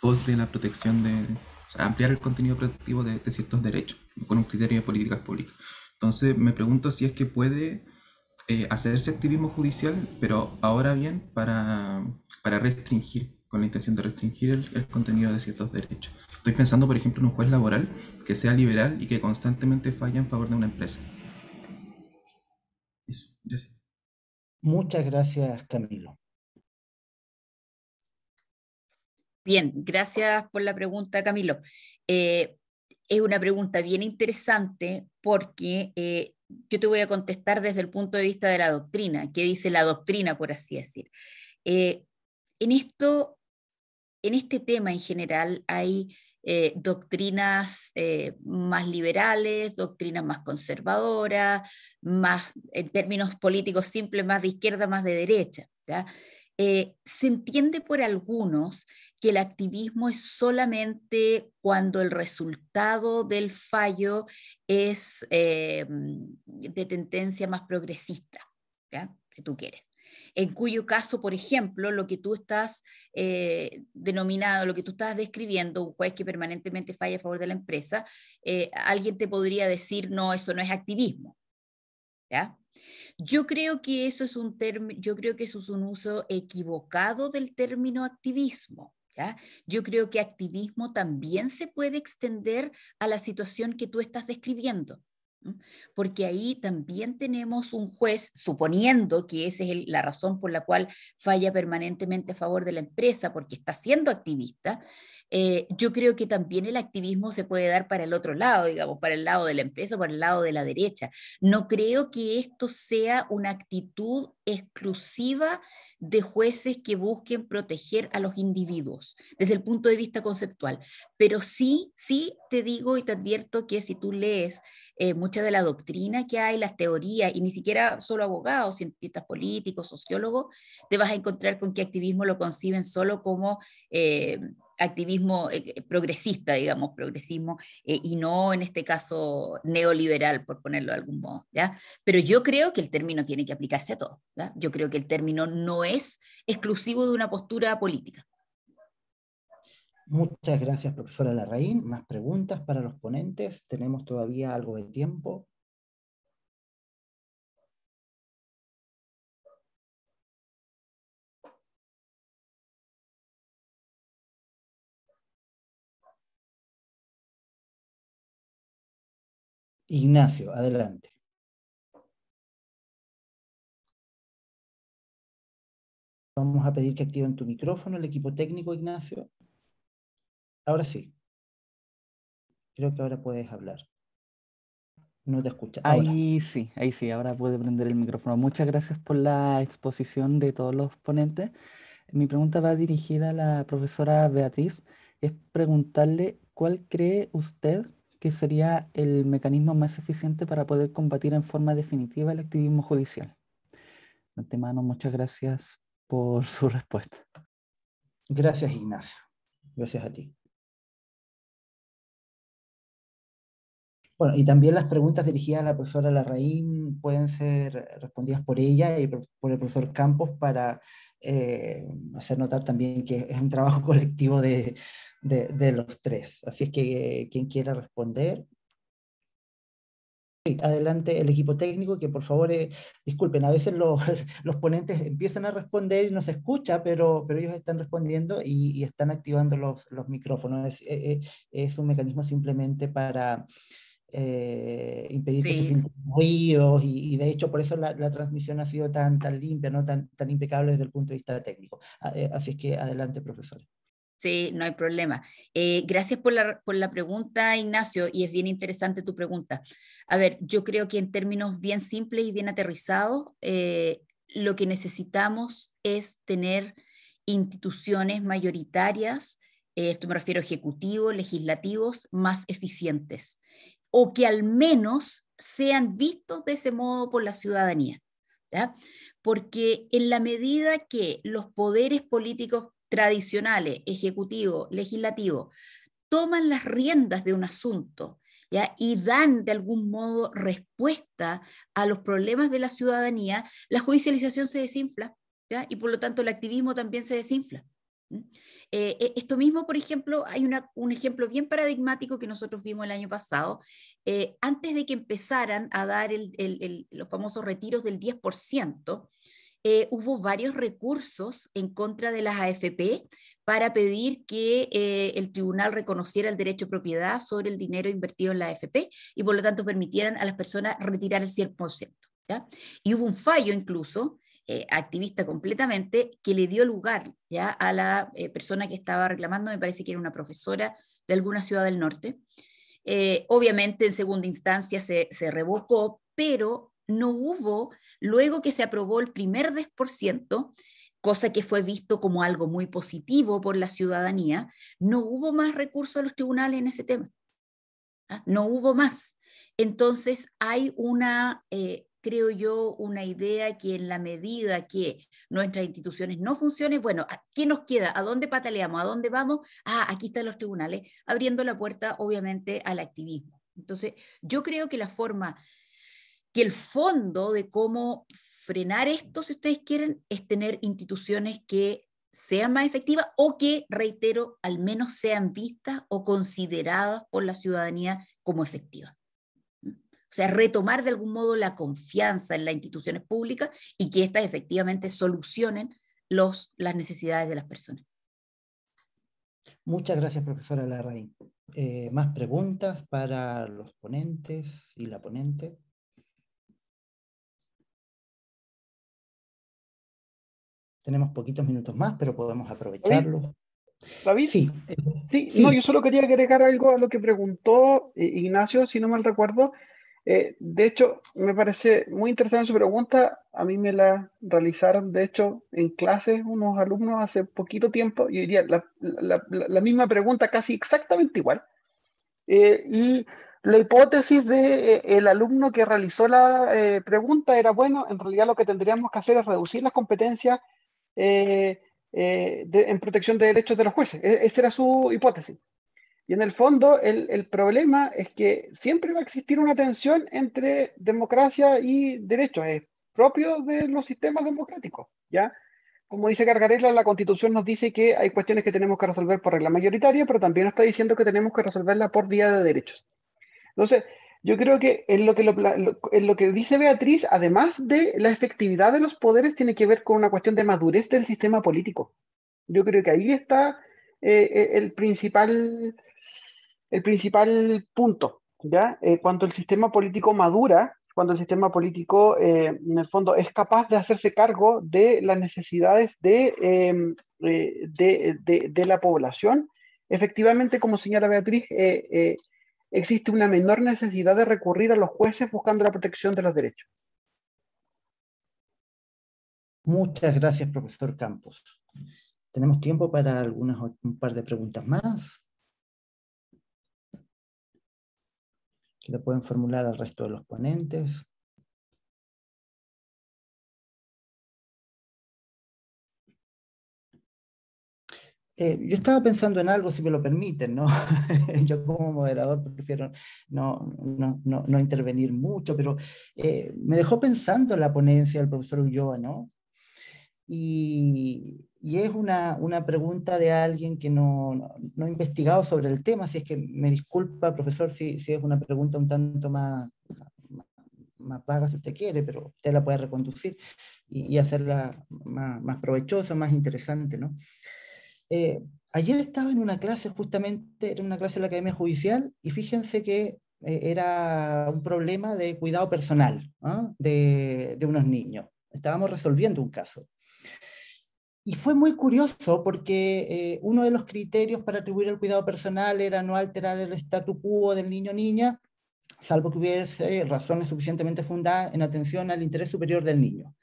pos de la protección de o sea, ampliar el contenido protectivo de, de, ciertos derechos con un criterio de políticas públicas. Entonces me pregunto si es que puede eh, hacerse activismo judicial, pero ahora bien para, restringir, con la intención de restringir el, contenido de ciertos derechos. Estoy pensando, por ejemplo, en un juez laboral que sea liberal y que constantemente falla en favor de una empresa. Eso, Muchas gracias, Camilo. Bien, gracias por la pregunta, Camilo. Eh, es una pregunta bien interesante porque eh, yo te voy a contestar desde el punto de vista de la doctrina, qué dice la doctrina, por así decir. Eh, en esto, en este tema en general, hay eh, doctrinas eh, más liberales, doctrinas más conservadoras, más, en términos políticos simples, más de izquierda, más de derecha. Eh, se entiende por algunos que el activismo es solamente cuando el resultado del fallo es eh, de tendencia más progresista, ¿ya? que tú quieres. En cuyo caso, por ejemplo, lo que tú estás eh, denominado, lo que tú estás describiendo, un juez que permanentemente falla a favor de la empresa, alguien te podría decir, no, eso no es activismo. ¿ya? Yo creo que eso es un yo creo que es un uso equivocado del término activismo. Yo creo que activismo también se puede extender a la situación que tú estás describiendo. Porque ahí también tenemos un juez, suponiendo que esa es la razón por la cual falla permanentemente a favor de la empresa, porque está siendo activista, eh, yo creo que también el activismo se puede dar para el otro lado, digamos, para el lado de la empresa, para el lado de la derecha. No creo que esto sea una actitud exclusiva de jueces que busquen proteger a los individuos desde el punto de vista conceptual. Pero sí, sí te digo y te advierto que si tú lees eh, mucha de la doctrina que hay, las teorías, y ni siquiera solo abogados, cientistas políticos, sociólogos, te vas a encontrar con que activismo lo conciben solo como... Eh, activismo eh, eh, progresista, digamos, progresismo, eh, y no en este caso neoliberal, por ponerlo de algún modo. ¿ya? Pero yo creo que el término tiene que aplicarse a todo. Yo creo que el término no es exclusivo de una postura política. Muchas gracias, profesora Larraín. Más preguntas para los ponentes. Tenemos todavía algo de tiempo. Ignacio, adelante. Vamos a pedir que activen tu micrófono, el equipo técnico, Ignacio. Ahora sí. Creo que ahora puedes hablar. No te escucha. Ahí sí, ahí sí, ahora puede prender el micrófono. Muchas gracias por la exposición de todos los ponentes. Mi pregunta va dirigida a la profesora Beatriz. Es preguntarle cuál cree usted que sería el mecanismo más eficiente para poder combatir en forma definitiva el activismo judicial. De antemano, muchas gracias por su respuesta. Gracias, Ignacio. Gracias a ti. Bueno, y también las preguntas dirigidas a la profesora Larraín pueden ser respondidas por ella y por el profesor Campos para eh, hacer notar también que es un trabajo colectivo de, los tres. Así es que eh, quien quiera responder. adelante el equipo técnico, que por favor, eh, disculpen, a veces los, ponentes empiezan a responder y no se escucha, pero, pero ellos están respondiendo y, están activando los, los micrófonos. es un mecanismo simplemente para, eh, impedir que se ruidos y, de hecho por eso la, transmisión ha sido tan, tan limpia, ¿no? tan, tan impecable desde el punto de vista técnico. Ah, eh, así es que adelante, profesor. Sí, no hay problema. Eh, gracias por la, pregunta, Ignacio, y es bien interesante tu pregunta. A ver, yo creo que en términos bien simples y bien aterrizados, lo que necesitamos es tener instituciones mayoritarias, esto me refiero a ejecutivos, legislativos, más eficientes o que al menos sean vistos de ese modo por la ciudadanía. Porque en la medida que los poderes políticos tradicionales, ejecutivo, legislativo, toman las riendas de un asunto y dan de algún modo respuesta a los problemas de la ciudadanía, la judicialización se desinfla y por lo tanto el activismo también se desinfla. ¿Mm? Eh, eh, esto mismo, por ejemplo, hay un ejemplo bien paradigmático que nosotros vimos el año pasado. Eh, antes de que empezaran a dar los famosos retiros del 10%, hubo varios recursos en contra de las AFP para pedir que el tribunal reconociera el derecho de propiedad sobre el dinero invertido en la AFP y por lo tanto permitieran a las personas retirar el 100%. Y hubo un fallo incluso eh, activista completamente, que le dio lugar ya a la eh, persona que estaba reclamando, me parece que era una profesora de alguna ciudad del norte. Eh, obviamente en segunda instancia se, revocó, pero no hubo, luego que se aprobó el primer 10%, cosa que fue visto como algo muy positivo por la ciudadanía, no hubo más recursos a los tribunales en ese tema. ¿ah? No hubo más. Entonces hay una, creo yo, una idea que en la medida que nuestras instituciones no funcionen, bueno, ¿qué nos queda? ¿A dónde pataleamos? ¿A dónde vamos? Ah, aquí están los tribunales, abriendo la puerta, obviamente, al activismo. Entonces, yo creo que la forma que el fondo de cómo frenar esto, si ustedes quieren, es tener instituciones que sean más efectivas o que, reitero, al menos sean vistas o consideradas por la ciudadanía como efectivas. O sea, retomar de algún modo la confianza en las instituciones públicas y que éstas efectivamente solucionen las necesidades de las personas. Muchas gracias, profesora Larraín. Eh, ¿Más preguntas para los ponentes y la ponente? Tenemos poquitos minutos más, pero podemos aprovecharlo. David, sí. no, yo solo quería agregar algo a lo que preguntó eh, Ignacio, si no mal recuerdo, eh, de hecho, me parece muy interesante su pregunta. A mí me la realizaron, de hecho, en clases unos alumnos hace poquito tiempo, y diría la, misma pregunta casi exactamente igual. Eh, y la hipótesis del de, eh, el alumno que realizó la pregunta era, bueno, en realidad lo que tendríamos que hacer es reducir las competencias en protección de derechos de los jueces. E, esa era su hipótesis. Y en el fondo, el, problema es que siempre va a existir una tensión entre democracia y derechos, es propio de los sistemas democráticos, ¿ya? Como dice Cargarela, la Constitución nos dice que hay cuestiones que tenemos que resolver por regla mayoritaria, pero también está diciendo que tenemos que resolverla por vía de derechos. Entonces, yo creo que en lo que, que dice Beatriz, además de la efectividad de los poderes, tiene que ver con una cuestión de madurez del sistema político. Yo creo que ahí está eh, eh, el principal el principal punto, ¿ya? Eh, cuando el sistema político madura, cuando el sistema político, eh, en el fondo, es capaz de hacerse cargo de las necesidades de, em, eh, la población, efectivamente, como señala Beatriz, existe una menor necesidad de recurrir a los jueces buscando la protección de los derechos. Muchas gracias, profesor Campos. Tenemos tiempo para algunas un par de preguntas más. que lo pueden formular al resto de los ponentes. Eh, yo estaba pensando en algo, si me lo permiten, ¿no? yo como moderador prefiero no, intervenir mucho, pero eh, me dejó pensando la ponencia del profesor Ulloa, ¿no? Y, es una, pregunta de alguien que no, no, ha investigado sobre el tema, así es que me disculpa, profesor, si, es una pregunta un tanto más, más, vaga si usted quiere, pero usted la puede reconducir y, hacerla más, provechosa, más interesante. Eh, ayer estaba en una clase, justamente, era una clase de la Academia Judicial, y fíjense que eh, era un problema de cuidado personal ¿ah? de, de unos niños. Estábamos resolviendo un caso. Y fue muy curioso porque eh, uno de los criterios para atribuir el cuidado personal era no alterar el statu quo del niño niña, salvo que hubiese razones suficientemente fundadas en atención al interés superior del niño.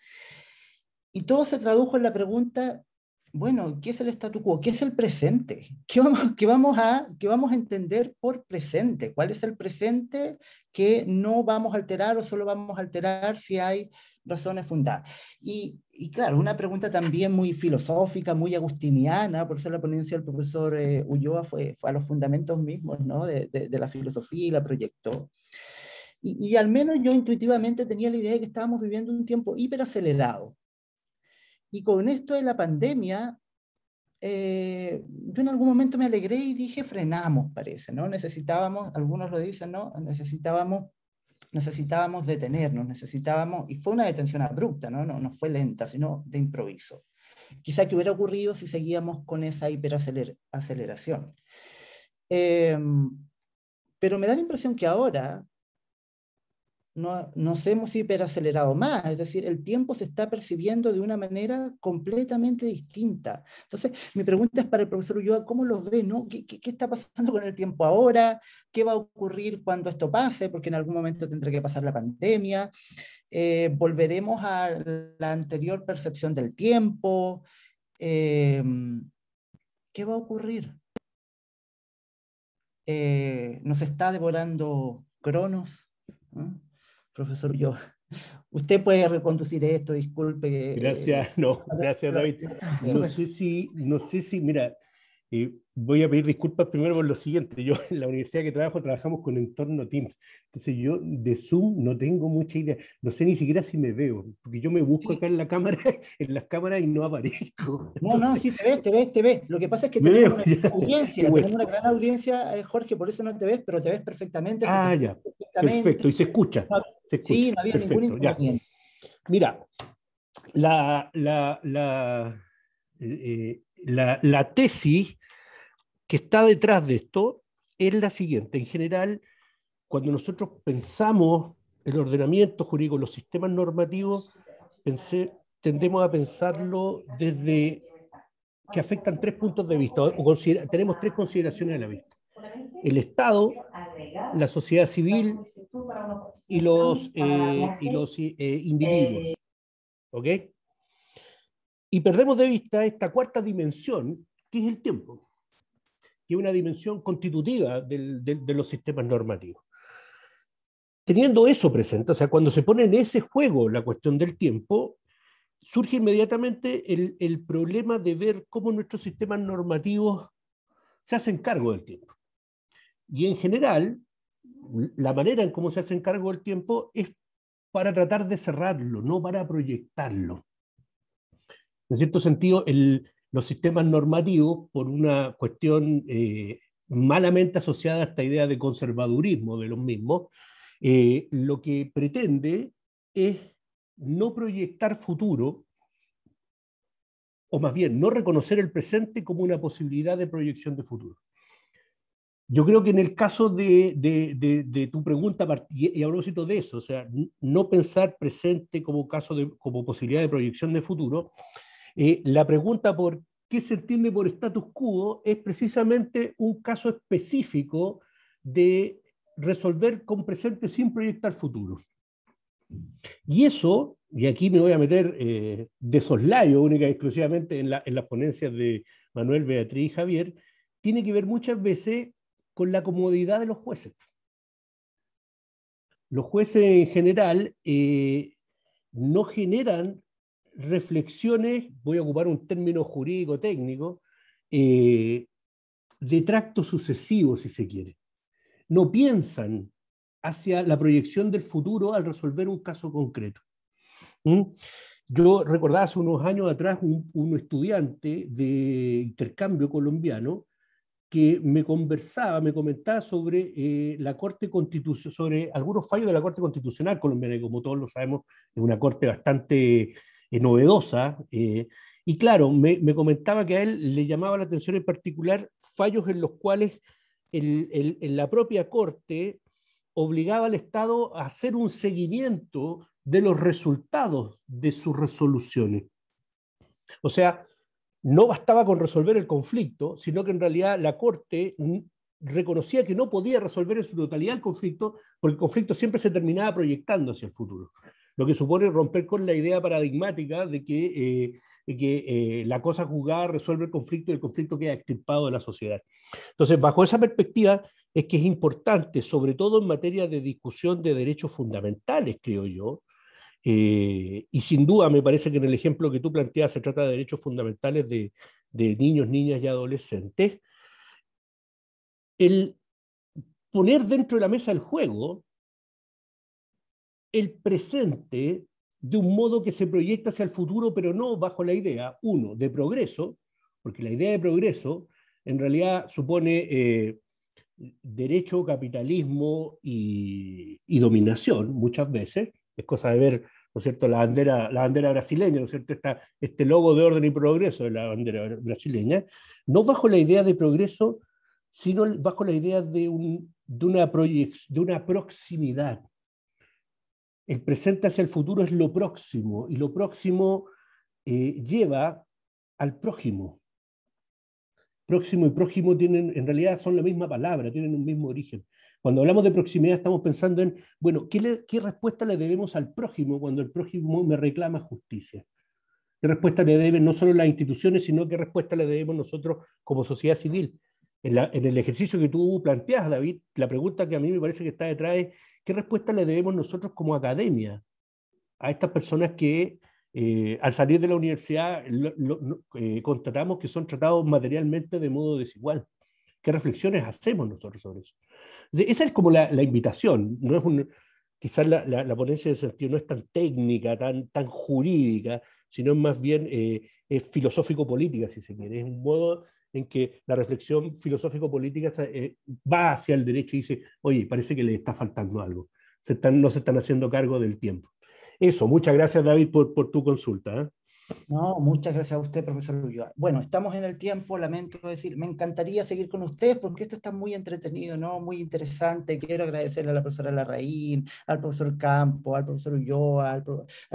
Y todo se tradujo en la pregunta bueno, ¿qué es el statu quo? ¿Qué es el presente? ¿Qué vamos, vamos, a, qué vamos a entender por presente? ¿Cuál es el presente que no vamos a alterar o solo vamos a alterar si hay razones fundadas? Y, y claro, una pregunta también muy filosófica, muy agustiniana, por eso la ponencia del profesor eh, Ulloa fue, fue, a los fundamentos mismos ¿no? de, de, de la filosofía y la proyectó. Y, y, al menos yo intuitivamente tenía la idea de que estábamos viviendo un tiempo hiperacelerado, y con esto de la pandemia, eh, yo en algún momento me alegré y dije, frenamos, parece, ¿no? Necesitábamos, algunos lo dicen, ¿no? Necesitábamos, necesitábamos detenernos, necesitábamos, y fue una detención abrupta, ¿no? No, no fue lenta, sino de improviso. Quizá que hubiera ocurrido si seguíamos con esa hiperaceleración. Em, pero me da la impresión que ahora, nos hemos hiperacelerado más, es decir, el tiempo se está percibiendo de una manera completamente distinta. Entonces, mi pregunta es para el profesor Ulloa, ¿cómo lo ve? ¿Qué, está pasando con el tiempo ahora? ¿Qué va a ocurrir cuando esto pase? Porque en algún momento tendrá que pasar la pandemia. Eh, ¿Volveremos a la anterior percepción del tiempo? Em, ¿Qué va a ocurrir? Eh, ¿Nos está devorando Cronos? ¿Ah? profesor yo. Usted puede reconducir esto, disculpe. Eh, gracias, no, eh, gracias David. No sé si, no sé si, mira, y voy a pedir disculpas primero por lo siguiente. Yo en la universidad que trabajo trabajamos con entorno Teams. Entonces yo de Zoom no tengo mucha idea. No sé ni siquiera si me veo, porque yo me busco acá en la cámara, en las cámaras y no aparezco. no, no, sí, te ves, te ves, te ves. Lo que pasa es que tenemos veo, una audiencia, tenemos una gran audiencia, eh, Jorge, por eso no te ves, pero te ves perfectamente. Ah, ya. Perfecto, y se escucha. Sí, no había Perfecto, ningún inconveniente. Mira, la, la, la eh, eh, la, tesis que está detrás de esto es la siguiente. En general, cuando nosotros pensamos el ordenamiento jurídico, los sistemas normativos, tendemos a pensarlo desde que afectan tres puntos de vista, tenemos tres consideraciones a la vista. El Estado, la sociedad civil y los, eh, y los eh, individuos. ¿Ok? Y perdemos de vista esta cuarta dimensión, que es el tiempo, que es una dimensión constitutiva de los sistemas normativos. Teniendo eso presente, o sea, cuando se pone en ese juego la cuestión del tiempo, surge inmediatamente el, el problema de ver cómo nuestros sistemas normativos se hacen cargo del tiempo. Y en general, la manera en cómo se hacen cargo del tiempo es para tratar de cerrarlo, no para proyectarlo en cierto sentido, los sistemas normativos, por una cuestión eh, malamente asociada a esta idea de conservadurismo de los mismos, eh, lo que pretende es no proyectar futuro, o más bien no reconocer el presente como una posibilidad de proyección de futuro. Yo creo que en el caso de, tu pregunta, y a propósito de eso, o sea, no pensar presente como, caso como posibilidad de proyección de futuro, eh, la pregunta por qué se entiende por status quo es precisamente un caso específico de resolver con presente sin proyectar futuro. Y eso, y aquí me voy a meter eh, de soslayo única y exclusivamente en, las ponencias de Manuel, Beatriz y Javier, tiene que ver muchas veces con la comodidad de los jueces. Los jueces en general eh, no generan reflexiones, voy a ocupar un término jurídico técnico, eh, de tracto sucesivo, si se quiere. No piensan hacia la proyección del futuro al resolver un caso concreto. ¿Mm? Yo recordaba hace unos años atrás un, estudiante de intercambio colombiano que me conversaba, me comentaba sobre eh, la Corte Constitucional, sobre algunos fallos de la Corte Constitucional colombiana, que como todos lo sabemos es una corte bastante novedosa. Eh, y claro, me, comentaba que a él le llamaba la atención en particular fallos en los cuales la propia Corte obligaba al Estado a hacer un seguimiento de los resultados de sus resoluciones. O sea, no bastaba con resolver el conflicto, sino que en realidad la Corte reconocía que no podía resolver en su totalidad el conflicto, porque el conflicto siempre se terminaba proyectando hacia el futuro lo que supone romper con la idea paradigmática de que, eh, eh, la cosa jugada resuelve el conflicto y el conflicto queda extirpado de la sociedad. Entonces, bajo esa perspectiva, es que es importante, sobre todo en materia de discusión de derechos fundamentales, creo yo, eh, y sin duda me parece que en el ejemplo que tú planteas se trata de derechos fundamentales de, de niños, niñas y adolescentes, el poner dentro de la mesa el juego el presente de un modo que se proyecta hacia el futuro, pero no bajo la idea, uno, de progreso, porque la idea de progreso en realidad supone eh, derecho, capitalismo y, dominación muchas veces. Es cosa de ver, ¿no es cierto?, la bandera, la bandera brasileña, ¿no es cierto?, Esta, este logo de orden y progreso de la bandera brasileña, no bajo la idea de progreso, sino bajo la idea de, un, una, de una proximidad el presente hacia el futuro es lo próximo y lo próximo eh, lleva al prójimo. Próximo y prójimo tienen, en realidad son la misma palabra, tienen un mismo origen. Cuando hablamos de proximidad estamos pensando en, bueno, ¿qué, respuesta le debemos al prójimo cuando el prójimo me reclama justicia? ¿Qué respuesta le deben no solo las instituciones, sino qué respuesta le debemos nosotros como sociedad civil? En, en el ejercicio que tú planteas, David, la pregunta que a mí me parece que está detrás es, ¿Qué respuesta le debemos nosotros como academia a estas personas que eh, al salir de la universidad lo, eh, contratamos que son tratados materialmente de modo desigual? ¿Qué reflexiones hacemos nosotros sobre eso? Esa es como la, invitación, no es quizás la, ponencia de sentido no es tan técnica, tan, tan jurídica, sino más bien eh, es filosófico-política, si se quiere. Es un modo en que la reflexión filosófico-política eh, va hacia el derecho y dice, oye, parece que le está faltando algo, se están, no se están haciendo cargo del tiempo. Eso, muchas gracias David por, tu consulta. ¿eh? No, muchas gracias a usted, profesor Ulloa. Bueno, estamos en el tiempo, lamento decir, me encantaría seguir con ustedes porque esto está muy entretenido, ¿no? Muy interesante. Quiero agradecerle a la profesora Larraín, al profesor Campo, al profesor Ulloa, al,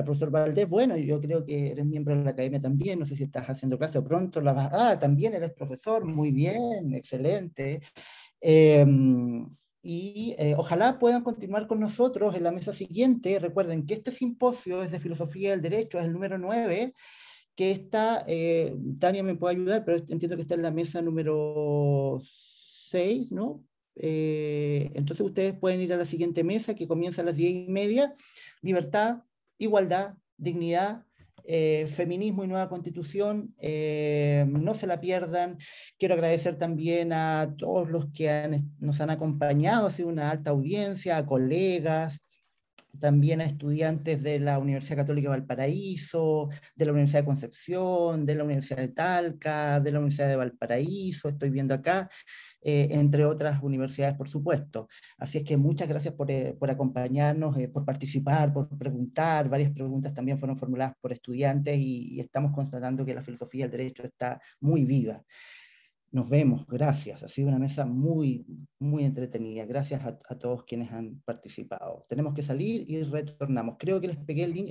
profesor Valdés. Bueno, yo creo que eres miembro de la academia también, no sé si estás haciendo clase o pronto la vas. Ah, también eres profesor, muy bien, excelente. Eh, y eh, ojalá puedan continuar con nosotros en la mesa siguiente. Recuerden que este simposio es de filosofía del derecho, es el número 9, que está, eh, Tania me puede ayudar, pero entiendo que está en la mesa número 6, ¿no? Eh, entonces ustedes pueden ir a la siguiente mesa que comienza a las 10 y media. Libertad, igualdad, dignidad, eh, feminismo y Nueva Constitución, eh, no se la pierdan. Quiero agradecer también a todos los que nos han acompañado, ha sido una alta audiencia, a colegas, también a estudiantes de la Universidad Católica de Valparaíso, de la Universidad de Concepción, de la Universidad de Talca, de la Universidad de Valparaíso, estoy viendo acá, eh, entre otras universidades, por supuesto. Así es que muchas gracias por, eh, acompañarnos, eh, por participar, por preguntar. Varias preguntas también fueron formuladas por estudiantes y, estamos constatando que la filosofía del derecho está muy viva. Nos vemos, gracias. Ha sido una mesa muy, muy entretenida. Gracias a, a todos quienes han participado. Tenemos que salir y retornamos. Creo que les pegué el link.